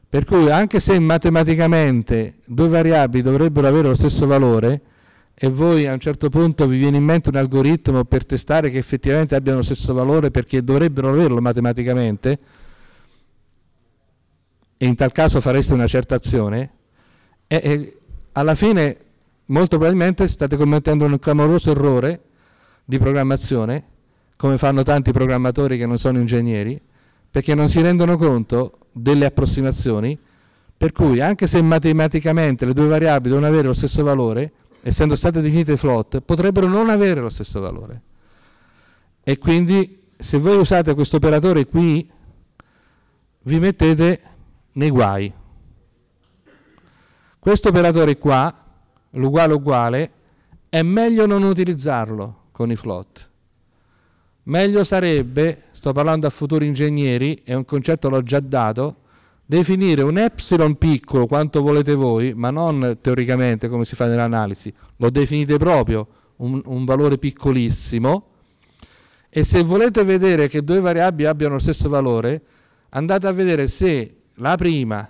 per cui anche se matematicamente due variabili dovrebbero avere lo stesso valore, e voi a un certo punto vi viene in mente un algoritmo per testare che effettivamente abbiano lo stesso valore perché dovrebbero averlo matematicamente, e in tal caso fareste una certa azione, e, e alla fine molto probabilmente state commettendo un clamoroso errore di programmazione, come fanno tanti programmatori che non sono ingegneri, perché non si rendono conto delle approssimazioni, per cui anche se matematicamente le due variabili devono avere lo stesso valore, essendo state definite float, potrebbero non avere lo stesso valore. E quindi se voi usate questo operatore qui, vi mettete nei guai. Questo operatore qua, l'uguale uguale, è meglio non utilizzarlo con i float. Meglio sarebbe, sto parlando a futuri ingegneri, è un concetto l'ho già dato, definire un epsilon piccolo quanto volete voi, ma non teoricamente come si fa nell'analisi, lo definite proprio un, un, valore piccolissimo e se volete vedere che due variabili abbiano lo stesso valore, andate a vedere se la prima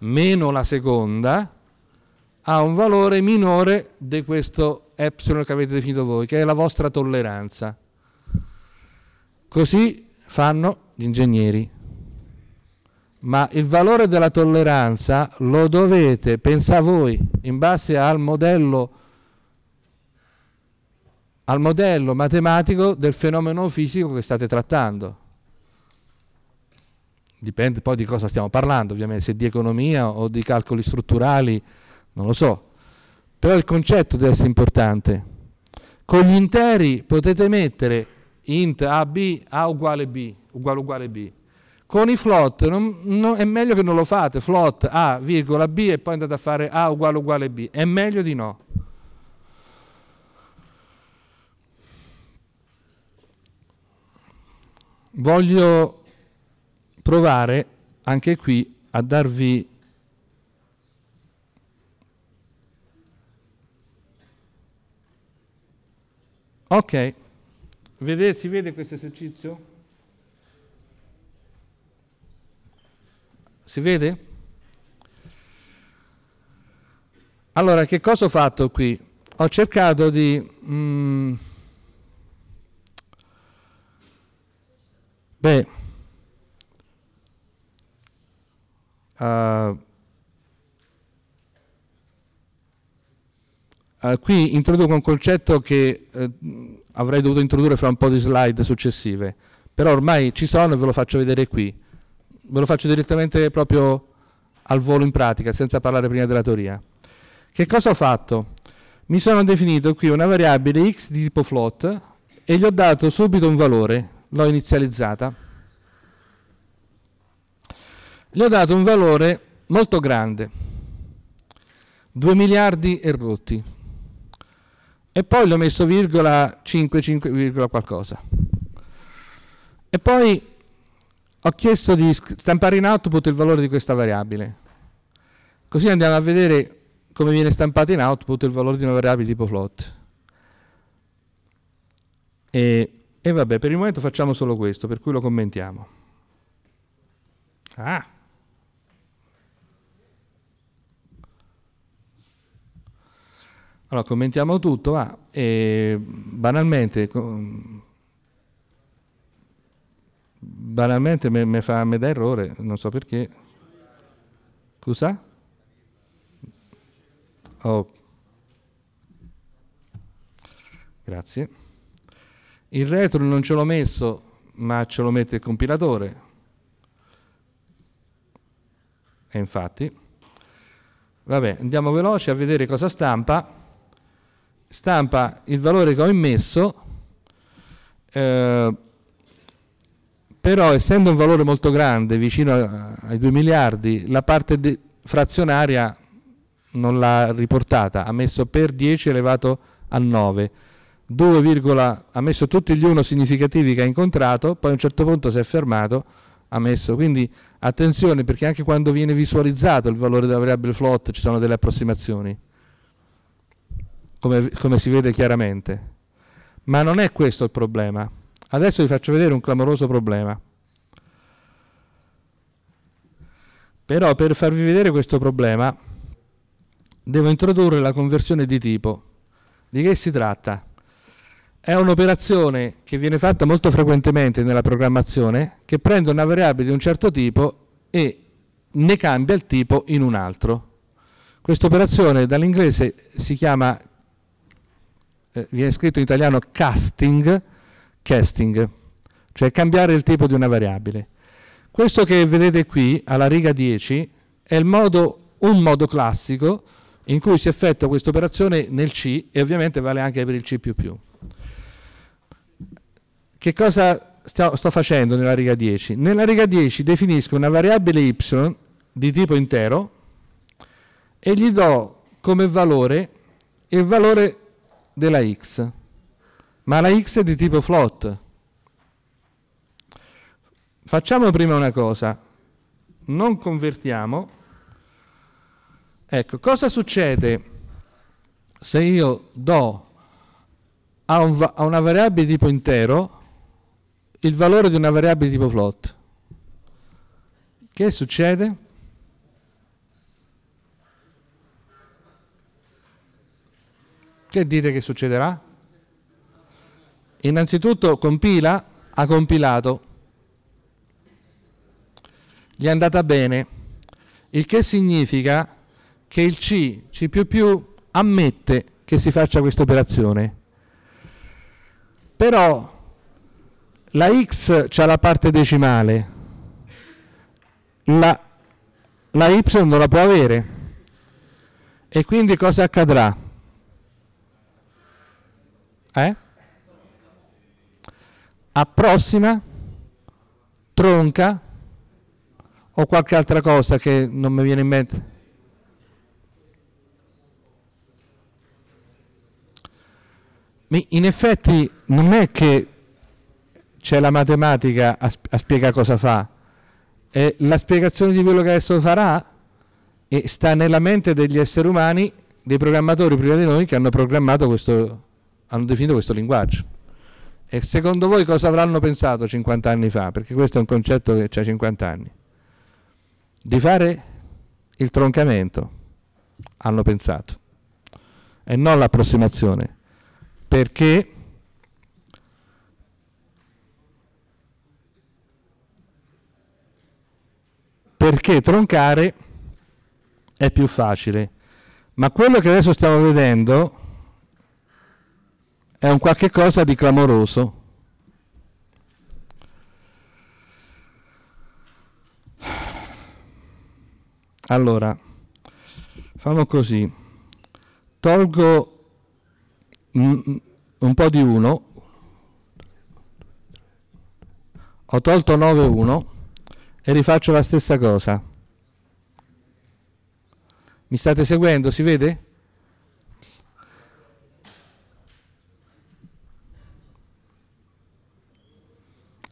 meno la seconda ha un valore minore di questo epsilon che avete definito voi, che è la vostra tolleranza. Così fanno gli ingegneri ma il valore della tolleranza lo dovete, pensa voi, in base al modello, al modello matematico del fenomeno fisico che state trattando. Dipende poi di cosa stiamo parlando, ovviamente, se di economia o di calcoli strutturali, non lo so. Però il concetto deve essere importante. Con gli interi potete mettere int a b a uguale b, uguale uguale b con i float non, non, è meglio che non lo fate, float A, virgola B e poi andate a fare A uguale uguale B, è meglio di no. Voglio provare anche qui a darvi Ok, vedete, si vede questo esercizio? Si vede? Allora, che cosa ho fatto qui? Ho cercato di... Mm, beh... Uh, Uh, qui introduco un concetto che eh, avrei dovuto introdurre fra un po' di slide successive, però ormai ci sono e ve lo faccio vedere qui ve lo faccio direttamente proprio al volo in pratica, senza parlare prima della teoria. Che cosa ho fatto? Mi sono definito qui una variabile x di tipo float e gli ho dato subito un valore, l'ho inizializzata. Gli ho dato un valore molto grande, 2 miliardi e rotti. E poi gli ho messo virgola 5, 5, qualcosa. E poi ho chiesto di stampare in output il valore di questa variabile. Così andiamo a vedere come viene stampato in output il valore di una variabile tipo float. E, e vabbè, per il momento facciamo solo questo, per cui lo commentiamo. Ah! Allora, commentiamo tutto, va. E banalmente banalmente mi fa me da errore, non so perché. Cosa? Oh. Grazie. Il retro non ce l'ho messo, ma ce lo mette il compilatore. E infatti, vabbè, andiamo veloci a vedere cosa stampa. Stampa il valore che ho immesso. Eh, però essendo un valore molto grande, vicino ai 2 miliardi, la parte frazionaria non l'ha riportata, ha messo per 10 elevato a 9, 2, ha messo tutti gli 1 significativi che ha incontrato, poi a un certo punto si è fermato, ha messo, quindi attenzione perché anche quando viene visualizzato il valore della variabile float ci sono delle approssimazioni, come, come si vede chiaramente. Ma non è questo il problema Adesso vi faccio vedere un clamoroso problema. Però per farvi vedere questo problema devo introdurre la conversione di tipo. Di che si tratta? È un'operazione che viene fatta molto frequentemente nella programmazione che prende una variabile di un certo tipo e ne cambia il tipo in un altro. Questa operazione dall'inglese si chiama, eh, viene scritto in italiano casting, casting, cioè cambiare il tipo di una variabile. Questo che vedete qui alla riga 10 è modo, un modo classico in cui si effettua questa operazione nel C e ovviamente vale anche per il C++. Che cosa sto, sto facendo nella riga 10? Nella riga 10 definisco una variabile y di tipo intero e gli do come valore il valore della x ma la x è di tipo float. Facciamo prima una cosa, non convertiamo. Ecco, cosa succede se io do a, un va a una variabile di tipo intero il valore di una variabile di tipo float? Che succede? Che dite che succederà? Innanzitutto compila, ha compilato, gli è andata bene, il che significa che il C, C++ ammette che si faccia questa operazione. Però la x c'ha la parte decimale, la, la y non la può avere. E quindi cosa accadrà? Eh? approssima, tronca o qualche altra cosa che non mi viene in mente. In effetti non è che c'è la matematica a, sp a spiegare cosa fa, è la spiegazione di quello che adesso farà e sta nella mente degli esseri umani, dei programmatori prima di noi che hanno programmato questo, hanno definito questo linguaggio. E secondo voi cosa avranno pensato 50 anni fa? Perché questo è un concetto che c'è 50 anni. Di fare il troncamento hanno pensato e non l'approssimazione. Perché? Perché troncare è più facile. Ma quello che adesso stiamo vedendo è un qualche cosa di clamoroso. Allora, famo così. Tolgo un po' di 1. Ho tolto 9 1 e rifaccio la stessa cosa. Mi state seguendo? Si vede?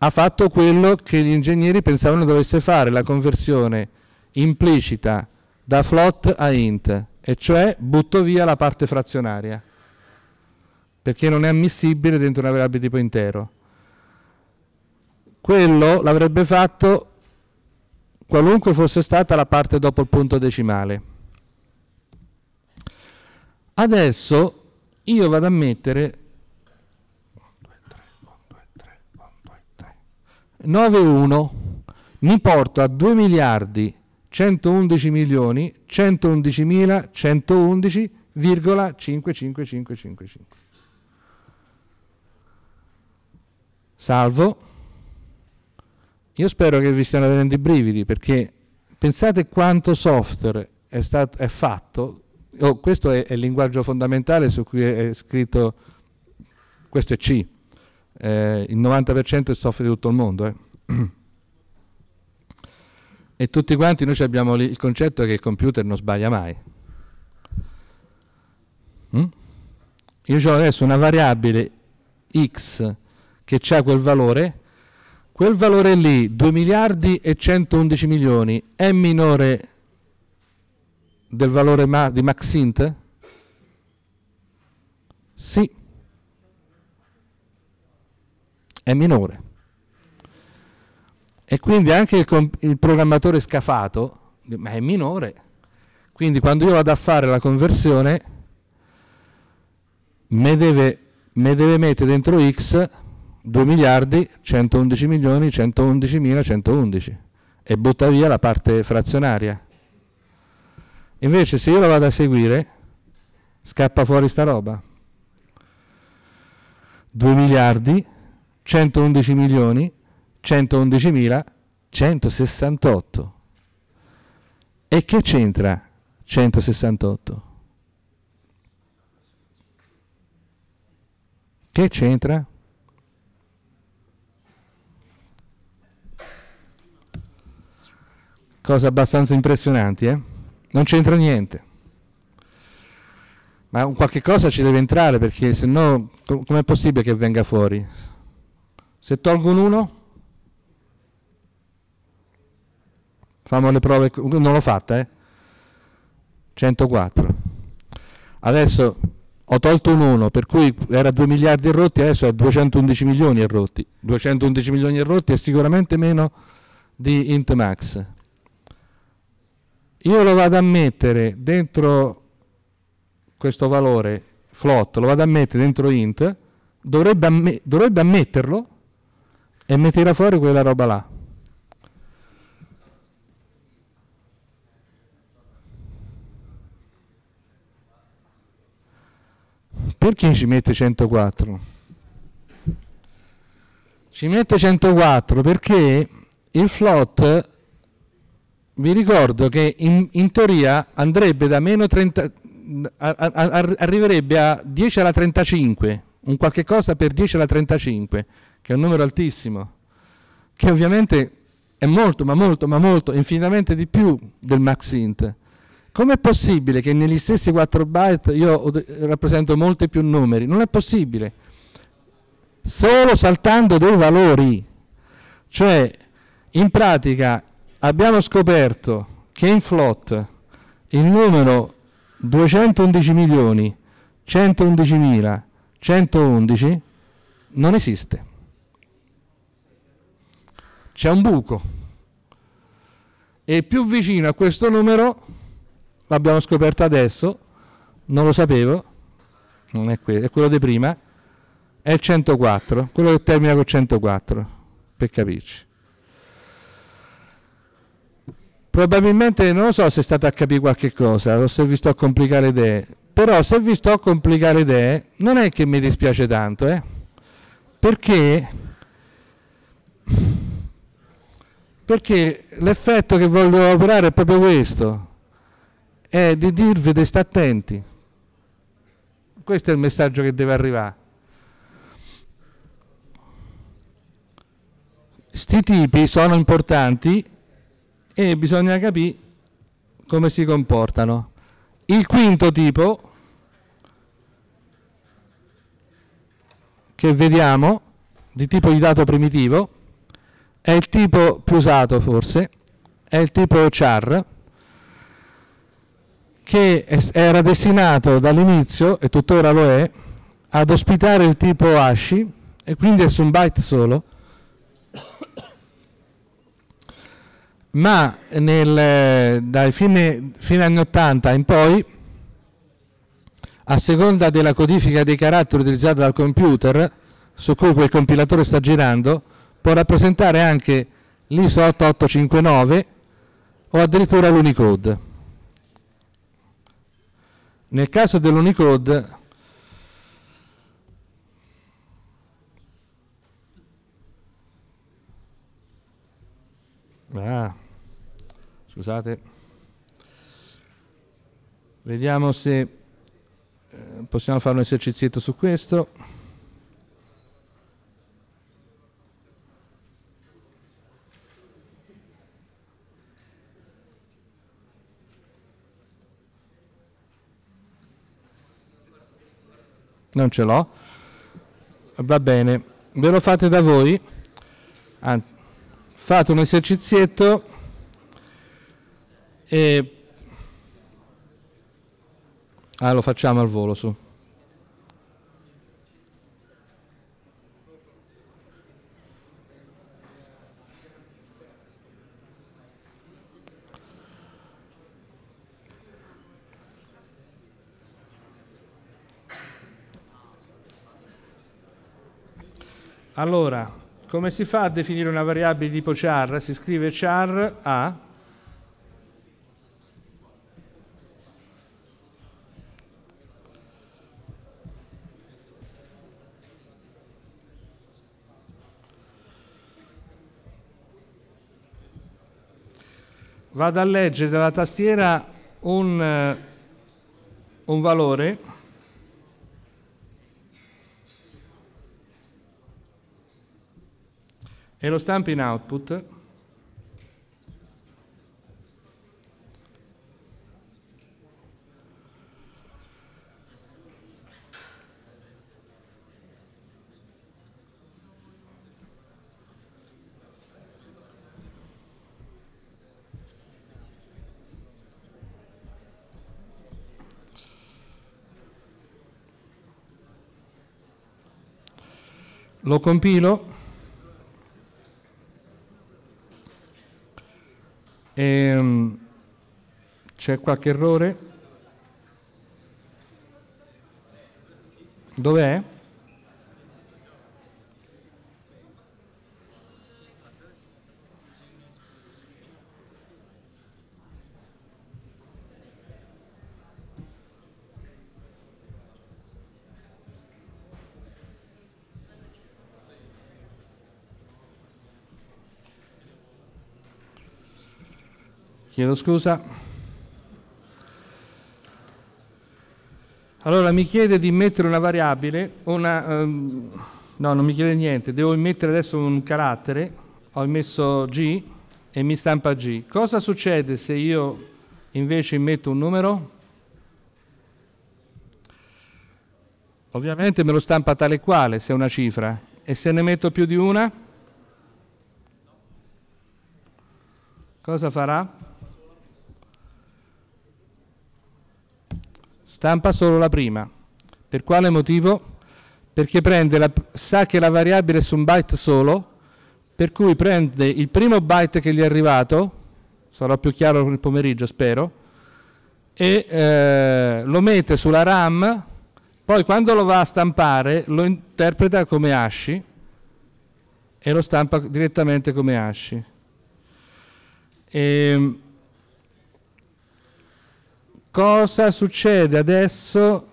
ha fatto quello che gli ingegneri pensavano dovesse fare, la conversione implicita da float a int, e cioè butto via la parte frazionaria, perché non è ammissibile dentro una variabile tipo intero. Quello l'avrebbe fatto qualunque fosse stata la parte dopo il punto decimale. Adesso io vado a mettere 9.1 mi porto a 2 miliardi 111 milioni 111.111,55555. Salvo. Io spero che vi stiano venendo i brividi perché pensate quanto software è, stato, è fatto. Oh, questo è, è il linguaggio fondamentale su cui è scritto, questo è C, eh, il 90% è soffre di tutto il mondo. Eh. E tutti quanti noi abbiamo il concetto che il computer non sbaglia mai. Mm? Io ho adesso una variabile x che ha quel valore, quel valore lì, 2 miliardi e 111 milioni, è minore del valore ma di maxint? Sì. è minore. E quindi anche il, il programmatore scafato, ma è minore, quindi quando io vado a fare la conversione mi deve, me deve mettere dentro X 2 miliardi 111 milioni 111 mila 111 e butta via la parte frazionaria. Invece se io la vado a seguire scappa fuori sta roba. 2 miliardi 111 milioni 111 mila 168 E che c'entra 168? Che c'entra? Cose abbastanza impressionanti, eh? Non c'entra niente. Ma un qualche cosa ci deve entrare perché se no com'è possibile che venga fuori? Se tolgono uno? Famo le prove, non l'ho fatta, eh? 104. Adesso ho tolto un 1, per cui era 2 miliardi e adesso è 211 milioni e 211 milioni e è sicuramente meno di Intmax. Io lo vado a mettere dentro questo valore float, lo vado a mettere dentro int, dovrebbe, amm dovrebbe ammetterlo e mi tira fuori quella roba là. Perché ci mette 104? Ci mette 104 perché il float, vi ricordo che in, in teoria andrebbe da meno 30, a, a, arriverebbe a 10 alla 35, un qualche cosa per 10 alla 35 che è un numero altissimo, che ovviamente è molto, ma molto, ma molto, infinitamente di più del maxint. Com'è possibile che negli stessi 4 byte io rappresento molti più numeri? Non è possibile. Solo saltando dei valori. Cioè, in pratica, abbiamo scoperto che in float il numero 211 milioni 111.111 non esiste c'è un buco e più vicino a questo numero l'abbiamo scoperto adesso non lo sapevo non è quello, è quello di prima è il 104 quello che termina con 104 per capirci probabilmente non lo so se è stato a capire qualche cosa o se vi sto a complicare idee però se vi sto a complicare idee non è che mi dispiace tanto eh? perché perché l'effetto che voglio operare è proprio questo, è di dirvi di stare attenti. Questo è il messaggio che deve arrivare. Sti tipi sono importanti e bisogna capire come si comportano. Il quinto tipo che vediamo, di tipo di dato primitivo, è il tipo più usato forse, è il tipo char, che era destinato dall'inizio, e tuttora lo è, ad ospitare il tipo asci, e quindi è su un byte solo, ma nel, dai fine, fine anni 80 in poi, a seconda della codifica dei caratteri utilizzati dal computer, su cui quel compilatore sta girando, può rappresentare anche l'ISO 8859 o addirittura l'Unicode. Nel caso dell'Unicode ah, scusate vediamo se eh, possiamo fare un esercizio su questo non ce l'ho, va bene, ve lo fate da voi, fate un esercizietto e... Ah, lo facciamo al volo su. Allora, come si fa a definire una variabile tipo char? Si scrive char a vado a leggere dalla tastiera un, eh, un valore e lo stampo in output lo compilo C'è qualche errore? Dov'è? Chiedo scusa. Allora mi chiede di mettere una variabile, una, um, no non mi chiede niente, devo mettere adesso un carattere, ho messo G e mi stampa G. Cosa succede se io invece metto un numero? Ovviamente me lo stampa tale quale se è una cifra e se ne metto più di una? Cosa farà? stampa solo la prima. Per quale motivo? Perché la, sa che la variabile è su un byte solo, per cui prende il primo byte che gli è arrivato, sarà più chiaro nel pomeriggio spero, e eh, lo mette sulla RAM, poi quando lo va a stampare lo interpreta come asci e lo stampa direttamente come asci. E, ehm, Cosa succede adesso?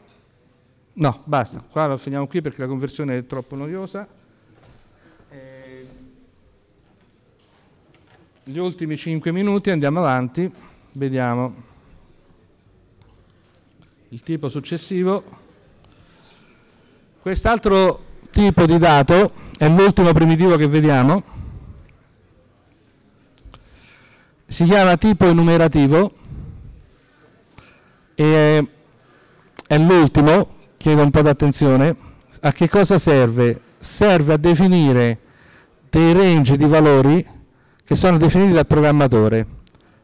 No, basta, qua lo finiamo qui perché la conversione è troppo noiosa. Eh, gli ultimi 5 minuti andiamo avanti, vediamo il tipo successivo. Quest'altro tipo di dato è l'ultimo primitivo che vediamo. Si chiama tipo enumerativo e è l'ultimo, chiedo un po' d'attenzione, a che cosa serve? Serve a definire dei range di valori che sono definiti dal programmatore.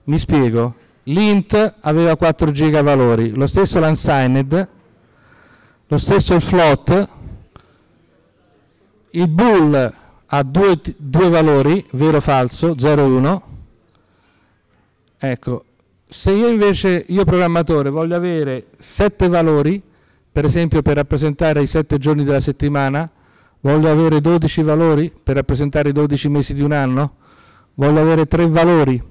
Mi spiego, l'int aveva 4 giga valori, lo stesso l'unsigned, lo stesso il float, il bool ha due, due valori, vero o falso, 0 e 1, ecco, se io invece, io programmatore, voglio avere sette valori, per esempio per rappresentare i sette giorni della settimana, voglio avere 12 valori per rappresentare i 12 mesi di un anno, voglio avere tre valori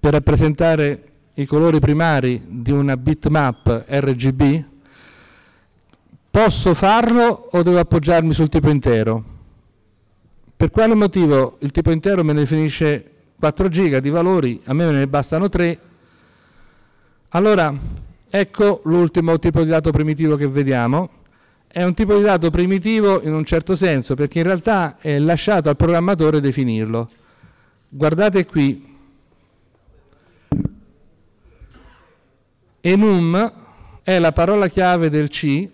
per rappresentare i colori primari di una bitmap RGB, posso farlo o devo appoggiarmi sul tipo intero? Per quale motivo il tipo intero me ne definisce 4 giga di valori, a me me ne bastano 3 allora, ecco l'ultimo tipo di dato primitivo che vediamo. È un tipo di dato primitivo in un certo senso, perché in realtà è lasciato al programmatore definirlo. Guardate qui. Enum è la parola chiave del C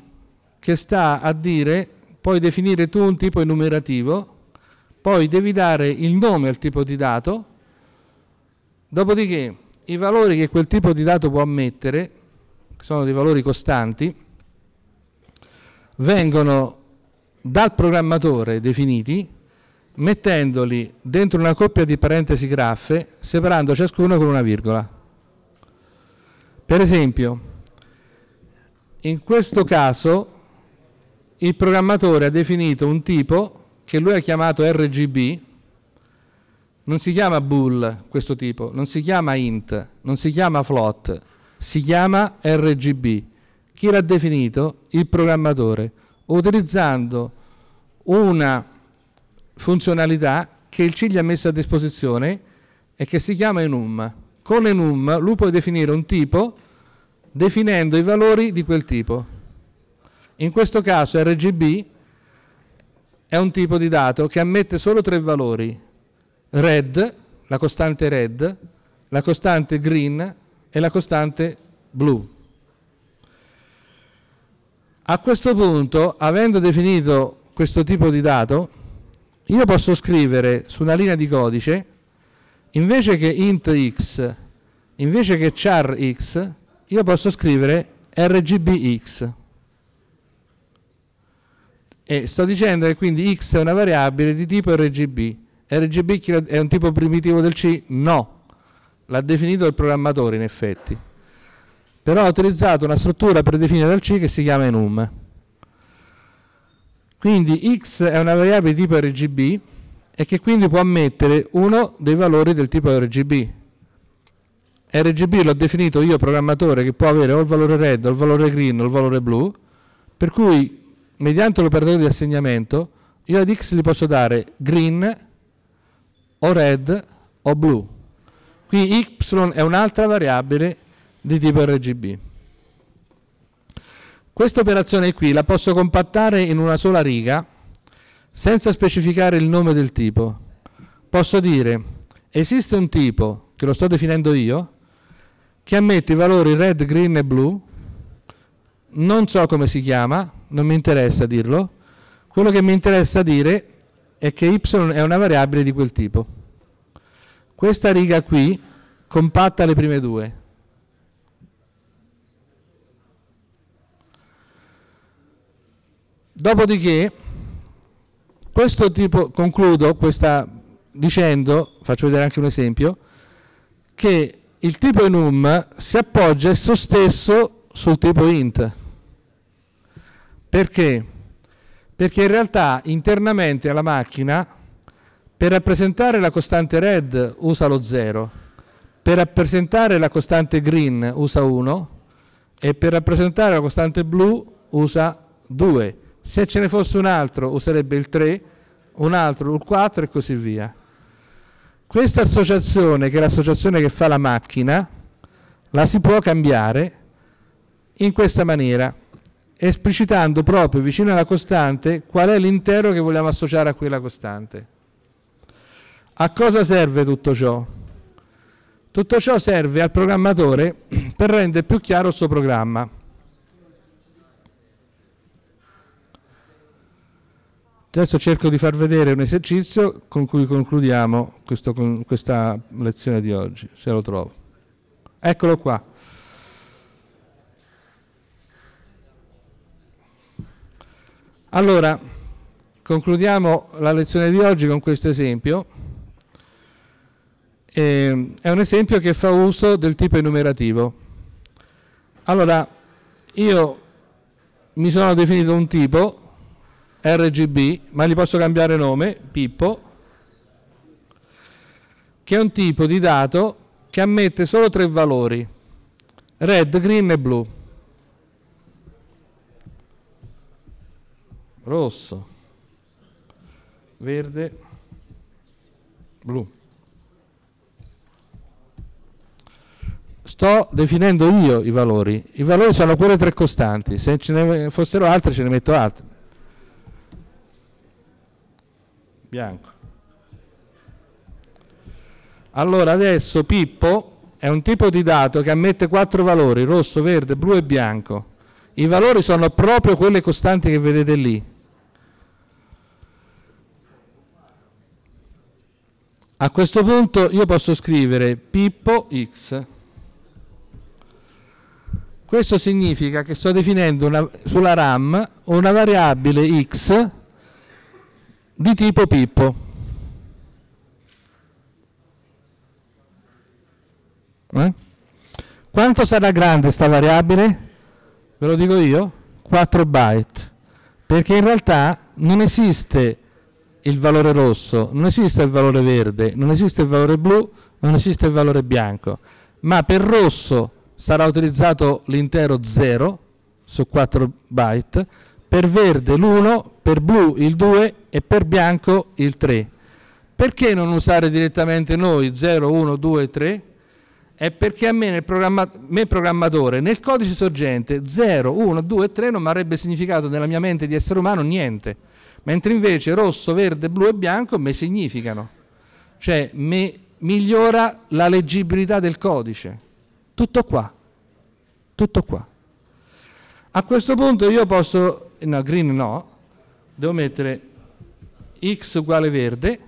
che sta a dire puoi definire tu un tipo enumerativo, poi devi dare il nome al tipo di dato, dopodiché i valori che quel tipo di dato può ammettere, che sono dei valori costanti, vengono dal programmatore definiti mettendoli dentro una coppia di parentesi graffe, separando ciascuno con una virgola. Per esempio, in questo caso il programmatore ha definito un tipo che lui ha chiamato RGB, non si chiama bool questo tipo, non si chiama int, non si chiama float, si chiama RGB. Chi l'ha definito? Il programmatore, utilizzando una funzionalità che il C gli ha messo a disposizione e che si chiama enum. Con enum lui può definire un tipo definendo i valori di quel tipo. In questo caso RGB è un tipo di dato che ammette solo tre valori, red, la costante red, la costante green e la costante blu. A questo punto, avendo definito questo tipo di dato, io posso scrivere su una linea di codice, invece che int x, invece che char x, io posso scrivere rgbx. E sto dicendo che quindi x è una variabile di tipo rgb RGB è un tipo primitivo del C? No, l'ha definito il programmatore in effetti, però ha utilizzato una struttura per definire il C che si chiama enum. Quindi x è una variabile di tipo RGB e che quindi può ammettere uno dei valori del tipo RGB. RGB l'ho definito io programmatore che può avere o il valore red, o il valore green, o il valore blu, per cui mediante l'operatore di assegnamento io ad x gli posso dare green o red o blu. Qui y è un'altra variabile di tipo RGB. Questa operazione qui la posso compattare in una sola riga senza specificare il nome del tipo. Posso dire esiste un tipo, che lo sto definendo io, che ammette i valori red, green e blu, non so come si chiama, non mi interessa dirlo, quello che mi interessa dire è è che y è una variabile di quel tipo. Questa riga qui compatta le prime due. Dopodiché, questo tipo, concludo questa dicendo, faccio vedere anche un esempio, che il tipo enum si appoggia esso stesso sul tipo int. Perché? perché in realtà internamente alla macchina per rappresentare la costante red usa lo 0, per rappresentare la costante green usa 1 e per rappresentare la costante blu usa 2. Se ce ne fosse un altro userebbe il 3, un altro il 4 e così via. Questa associazione, che è l'associazione che fa la macchina, la si può cambiare in questa maniera esplicitando proprio vicino alla costante qual è l'intero che vogliamo associare a quella costante. A cosa serve tutto ciò? Tutto ciò serve al programmatore per rendere più chiaro il suo programma. Adesso cerco di far vedere un esercizio con cui concludiamo questo, con questa lezione di oggi, se lo trovo. Eccolo qua. Allora, concludiamo la lezione di oggi con questo esempio. Eh, è un esempio che fa uso del tipo enumerativo. Allora, io mi sono definito un tipo, RGB, ma gli posso cambiare nome, Pippo, che è un tipo di dato che ammette solo tre valori, red, green e blu. rosso, verde, blu. Sto definendo io i valori. I valori sono pure tre costanti, se ce ne fossero altre, ce ne metto altre. Bianco. Allora adesso Pippo è un tipo di dato che ammette quattro valori, rosso, verde, blu e bianco. I valori sono proprio quelle costanti che vedete lì. A questo punto io posso scrivere Pippo X. Questo significa che sto definendo una, sulla RAM una variabile X di tipo Pippo. Eh? Quanto sarà grande sta variabile? Ve lo dico io, 4 byte, perché in realtà non esiste il valore rosso, non esiste il valore verde, non esiste il valore blu, non esiste il valore bianco, ma per rosso sarà utilizzato l'intero 0 su 4 byte, per verde l'1, per blu il 2 e per bianco il 3. Perché non usare direttamente noi 0, 1, 2, 3? È perché a me, nel programma me programmatore, nel codice sorgente 0, 1, 2, 3 non mi avrebbe significato nella mia mente di essere umano niente mentre invece rosso, verde, blu e bianco me significano, cioè mi migliora la leggibilità del codice. Tutto qua, tutto qua. A questo punto io posso, no, green no, devo mettere x uguale verde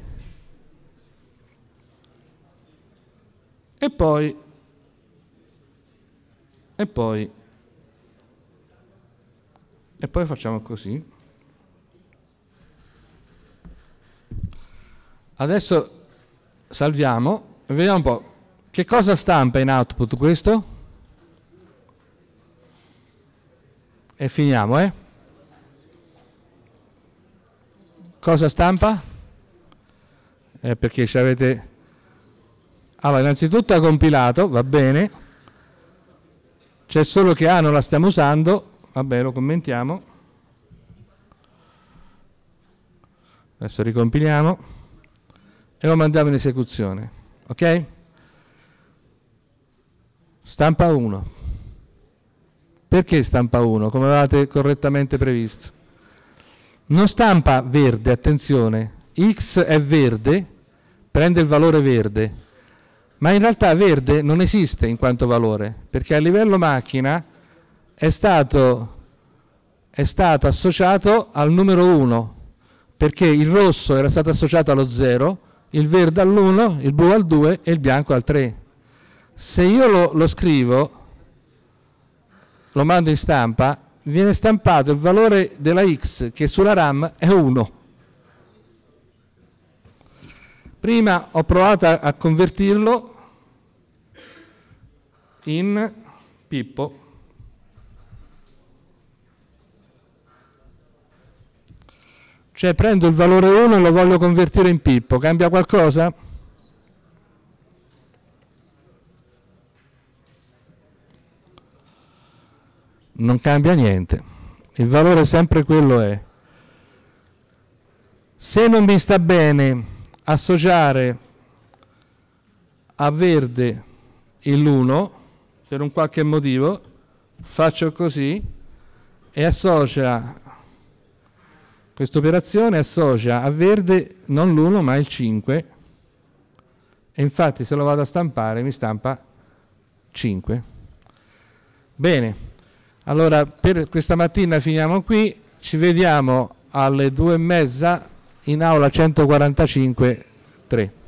e poi, e poi, e poi facciamo così. Adesso salviamo e vediamo un po' che cosa stampa in output questo. E finiamo, eh? Cosa stampa? Eh, perché ci avete... Allora, innanzitutto ha compilato, va bene. C'è solo che A ah, non la stiamo usando. Vabbè, lo commentiamo. Adesso ricompiliamo e lo mandiamo in esecuzione. Ok? Stampa 1. Perché stampa 1? Come avevate correttamente previsto. Non stampa verde, attenzione. X è verde, prende il valore verde, ma in realtà verde non esiste in quanto valore, perché a livello macchina è stato, è stato associato al numero 1, perché il rosso era stato associato allo 0, il verde all'1, il blu al 2 e il bianco al 3. Se io lo, lo scrivo, lo mando in stampa, viene stampato il valore della X che sulla RAM è 1. Prima ho provato a, a convertirlo in Pippo Cioè prendo il valore 1 e lo voglio convertire in pippo, cambia qualcosa? Non cambia niente, il valore è sempre quello è. Se non mi sta bene associare a verde l'1 per un qualche motivo, faccio così e associa questa operazione associa a verde non l'1 ma il 5 e infatti se lo vado a stampare mi stampa 5. Bene, allora per questa mattina finiamo qui, ci vediamo alle 2 e mezza in aula 145 3.